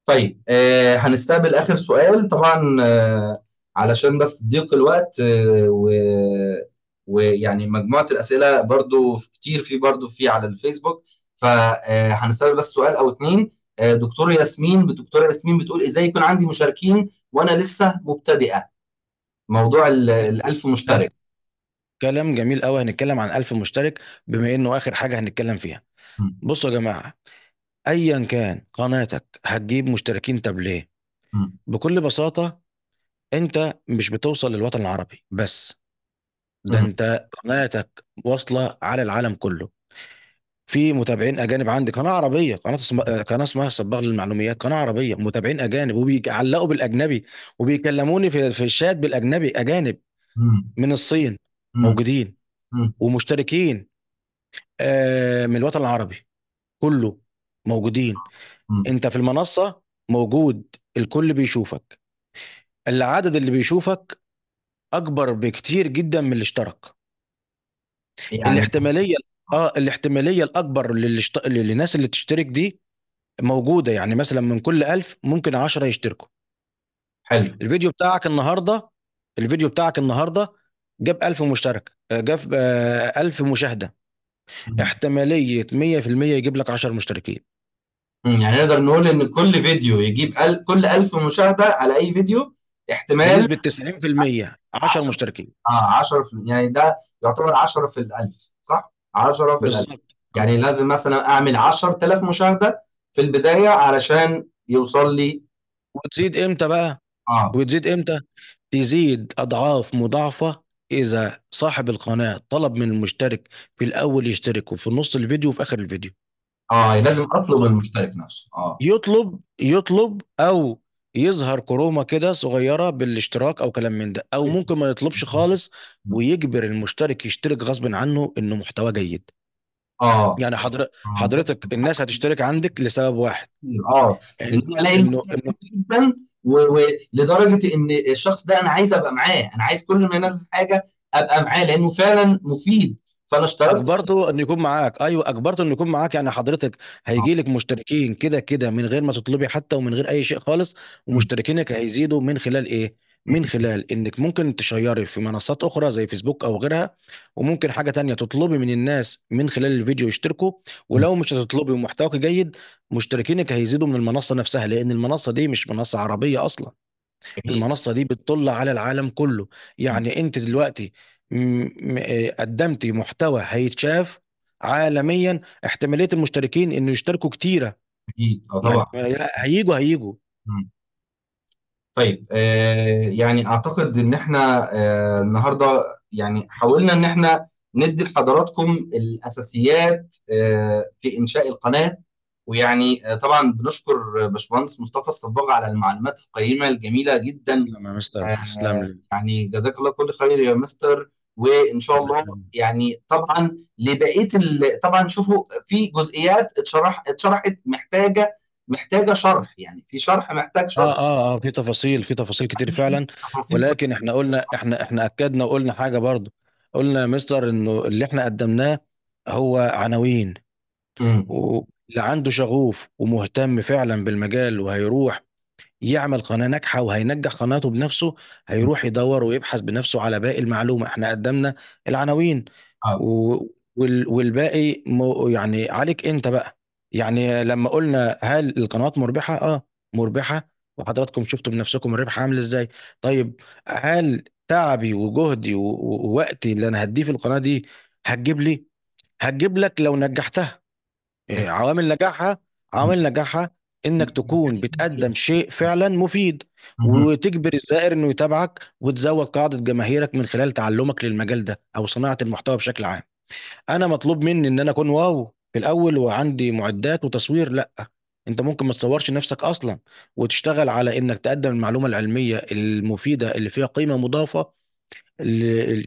طيب آه هنستقبل آخر سؤال طبعا آه علشان بس ضيق الوقت آه و ويعني مجموعه الاسئله برضو كتير في برضو في على الفيسبوك فهنسال آه، بس سؤال او اتنين آه، دكتور ياسمين دكتوره ياسمين بتقول ازاي يكون عندي مشاركين وانا لسه مبتدئه موضوع ال 1000 مشترك كلام جميل قوي هنتكلم عن 1000 مشترك بما انه اخر حاجه هنتكلم فيها بصوا يا جماعه ايا كان قناتك هتجيب مشتركين طب ليه بكل بساطه انت مش بتوصل للوطن العربي بس ده انت قناتك واصله على العالم كله في متابعين اجانب عندي قناه عربيه قناه اسم... آه، قناه اسمها الصباغ للمعلوميات قناه عربيه متابعين اجانب وبيعلقوا بالاجنبي وبيكلموني في في الشات بالاجنبي اجانب من الصين موجودين ومشتركين آه من الوطن العربي كله موجودين انت في المنصه موجود الكل بيشوفك العدد اللي بيشوفك اكبر بكتير جدا من اللي اشترك يعني الاحتماليه اه الاحتماليه الاكبر للشت... للناس اللي تشترك دي موجوده يعني مثلا من كل 1000 ممكن 10 يشتركوا حلو الفيديو بتاعك النهارده الفيديو بتاعك النهارده جاب 1000 مشترك آه، جاب 1000 آه، مشاهده احتماليه 100% يجيب لك 10 مشتركين يعني نقدر نقول ان كل فيديو يجيب كل 1000 مشاهده على اي فيديو احتمال بنسبه 90% 10 مشتركين اه 10 في يعني ده يعتبر 10 في ال 1000 صح 10 في بالظبط يعني لازم مثلا اعمل 10000 مشاهده في البدايه علشان يوصل لي وتزيد امتى بقى اه وتزيد امتى تزيد اضعاف مضاعفه اذا صاحب القناه طلب من المشترك في الاول يشترك وفي نص الفيديو وفي اخر الفيديو اه لازم اطلب المشترك نفسه اه يطلب يطلب او يظهر كروما كده صغيره بالاشتراك او كلام من ده او إيه. ممكن ما يطلبش خالص ويجبر المشترك يشترك غصب عنه انه محتوى جيد اه يعني حضر... آه. حضرتك الناس هتشترك عندك لسبب واحد اه ان انا الاقي انه انه جدا ولدرجه ان الشخص ده انا عايز ابقى معاه انا عايز كل ما ينزل حاجه ابقى معاه لانه فعلا مفيد فانا اشتركت اجبرته انه يكون معاك ايوه اجبرته انه يكون معاك يعني حضرتك هيجي آه. لك مشتركين كده كده من غير ما تطلبي حتى ومن غير اي شيء خالص ومشتركينك هيزيدوا من خلال ايه من خلال انك ممكن تشيري في منصات اخرى زي فيسبوك او غيرها وممكن حاجه تانية تطلبي من الناس من خلال الفيديو يشتركوا ولو مش هتطلبي محتواك جيد مشتركينك هيزيدوا من المنصه نفسها لان المنصه دي مش منصه عربيه اصلا المنصه دي بتطل على العالم كله يعني انت دلوقتي آه، قدمتي محتوى هيتشاف عالميا احتماليه المشتركين انه يشتركوا كتيره اكيد اه يعني طبعا هيجوا هيجوا طيب آه، يعني اعتقد ان احنا آه، النهارده يعني حاولنا ان احنا ندي لحضراتكم الاساسيات في انشاء القناه ويعني طبعا بنشكر باشمهندس مصطفى الصباغ على المعلومات القيمه الجميله جدا تسلم يا مستر تسلم يعني جزاك الله كل خير يا مستر وان شاء الله يعني طبعا لبقيه طبعا شوفوا في جزئيات اتشرح اتشرحت محتاجه محتاجه شرح يعني في شرح محتاج آه، شرح اه اه اه في تفاصيل في تفاصيل كتير فعلا ولكن احنا قلنا احنا احنا اكدنا وقلنا حاجه برضو قلنا يا مستر انه اللي احنا قدمناه هو عناوين اللي عنده شغوف ومهتم فعلا بالمجال وهيروح يعمل قناه ناجحه وهينجح قناته بنفسه هيروح يدور ويبحث بنفسه على باقي المعلومه احنا قدمنا العناوين آه. والباقي يعني عليك انت بقى يعني لما قلنا هل القنوات مربحه اه مربحه وحضراتكم شفتوا بنفسكم الربح عامل ازاي طيب هل تعبي وجهدي ووقتي اللي انا هديه في القناه دي هتجيب لي هتجيب لك لو نجحتها إيه، عوامل نجاحها عوامل نجاحها انك تكون بتقدم شيء فعلا مفيد وتجبر الزائر انه يتابعك وتزود قاعده جماهيرك من خلال تعلمك للمجال ده او صناعه المحتوى بشكل عام انا مطلوب مني ان انا اكون واو في الاول وعندي معدات وتصوير لا انت ممكن ما تصورش نفسك اصلا وتشتغل على انك تقدم المعلومه العلميه المفيده اللي فيها قيمه مضافه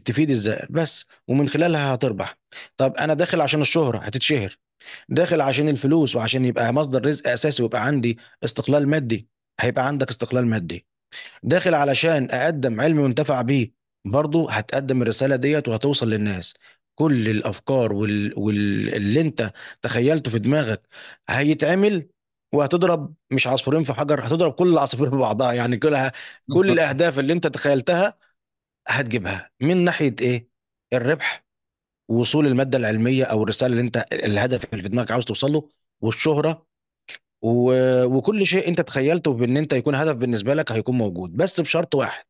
تفيد الزائر بس ومن خلالها هتربح طب انا داخل عشان الشهره هتتشهر داخل عشان الفلوس وعشان يبقى مصدر رزق اساسي ويبقى عندي استقلال مادي هيبقى عندك استقلال مادي داخل علشان اقدم علم وانتفع بيه برضه هتقدم الرساله ديت وهتوصل للناس كل الافكار وال... واللي انت تخيلته في دماغك هيتعمل وهتضرب مش عصفورين في حجر هتضرب كل العصافير في بعضها يعني كلها كل الاهداف اللي انت تخيلتها هتجيبها من ناحيه ايه الربح وصول الماده العلميه او الرساله اللي انت الهدف اللي في دماغك عاوز توصل له والشهره و... وكل شيء انت تخيلته بان انت يكون هدف بالنسبه لك هيكون موجود بس بشرط واحد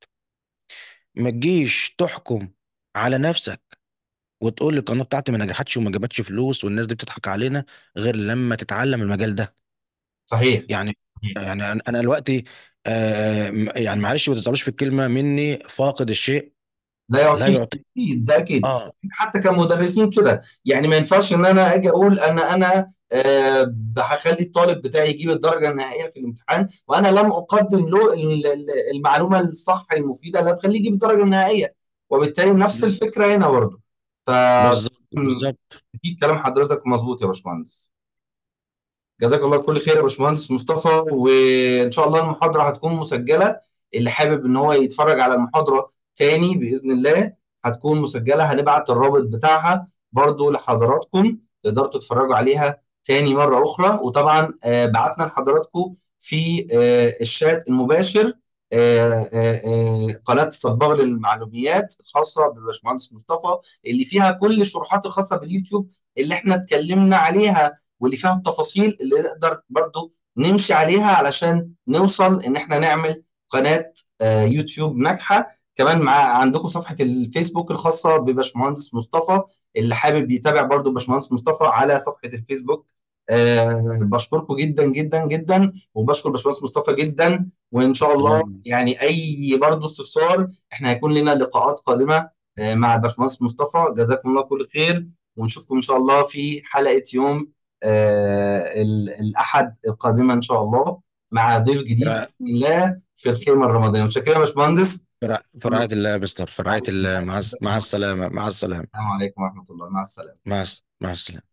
ما تجيش تحكم على نفسك وتقول القناه بتاعتي ما نجحتش وما جابتش فلوس والناس دي بتضحك علينا غير لما تتعلم المجال ده صحيح يعني يعني انا دلوقتي آه يعني معلش ما تطلعوش في الكلمه مني فاقد الشيء لا لا يعطيك اكيد ده اكيد اه حتى كمدرسين كده يعني ما ينفعش ان انا اجي اقول ان انا آه هخلي الطالب بتاعي يجيب الدرجه النهائيه في الامتحان وانا لم اقدم له المعلومه الصح المفيده اللي هتخليه يجيب الدرجه النهائيه وبالتالي نفس الفكره هنا برضه ف بالظبط بالظبط اكيد كلام حضرتك مظبوط يا باشمهندس جزاك الله كل خير يا باشمهندس مصطفى وان شاء الله المحاضره هتكون مسجله اللي حابب ان هو يتفرج على المحاضره تاني باذن الله هتكون مسجله هنبعت الرابط بتاعها برضو لحضراتكم تقدروا تتفرجوا عليها تاني مره اخرى وطبعا آه، بعتنا لحضراتكم في آه، الشات المباشر آه، قناه الصباغ للمعلوميات الخاصه بالباشمهندس مصطفى اللي فيها كل الشروحات الخاصه باليوتيوب اللي احنا اتكلمنا عليها واللي فيها التفاصيل اللي نقدر برضو نمشي عليها علشان نوصل ان احنا نعمل قناه يوتيوب ناجحه كمان مع عندكم صفحه الفيسبوك الخاصه بباشمهندس مصطفى اللي حابب يتابع برضو باشمهندس مصطفى على صفحه الفيسبوك أه بشكركم جدا جدا جدا وبشكر باشمهندس مصطفى جدا وان شاء الله يعني اي برده استفسار احنا هيكون لنا لقاءات قادمه آه، مع باشمهندس مصطفى جزاكم الله كل خير ونشوفكم ان شاء الله في حلقه يوم آه الاحد القادمه ان شاء الله مع ضيف جديد آه. لا في الخيمه الرمضانيه متشكرين يا باشمهندس في رعاية الله يا مستر رعاية الله مع مع السلامة مع السلامة السلام عليكم ورحمة الله مع السلامة مع مع السلامة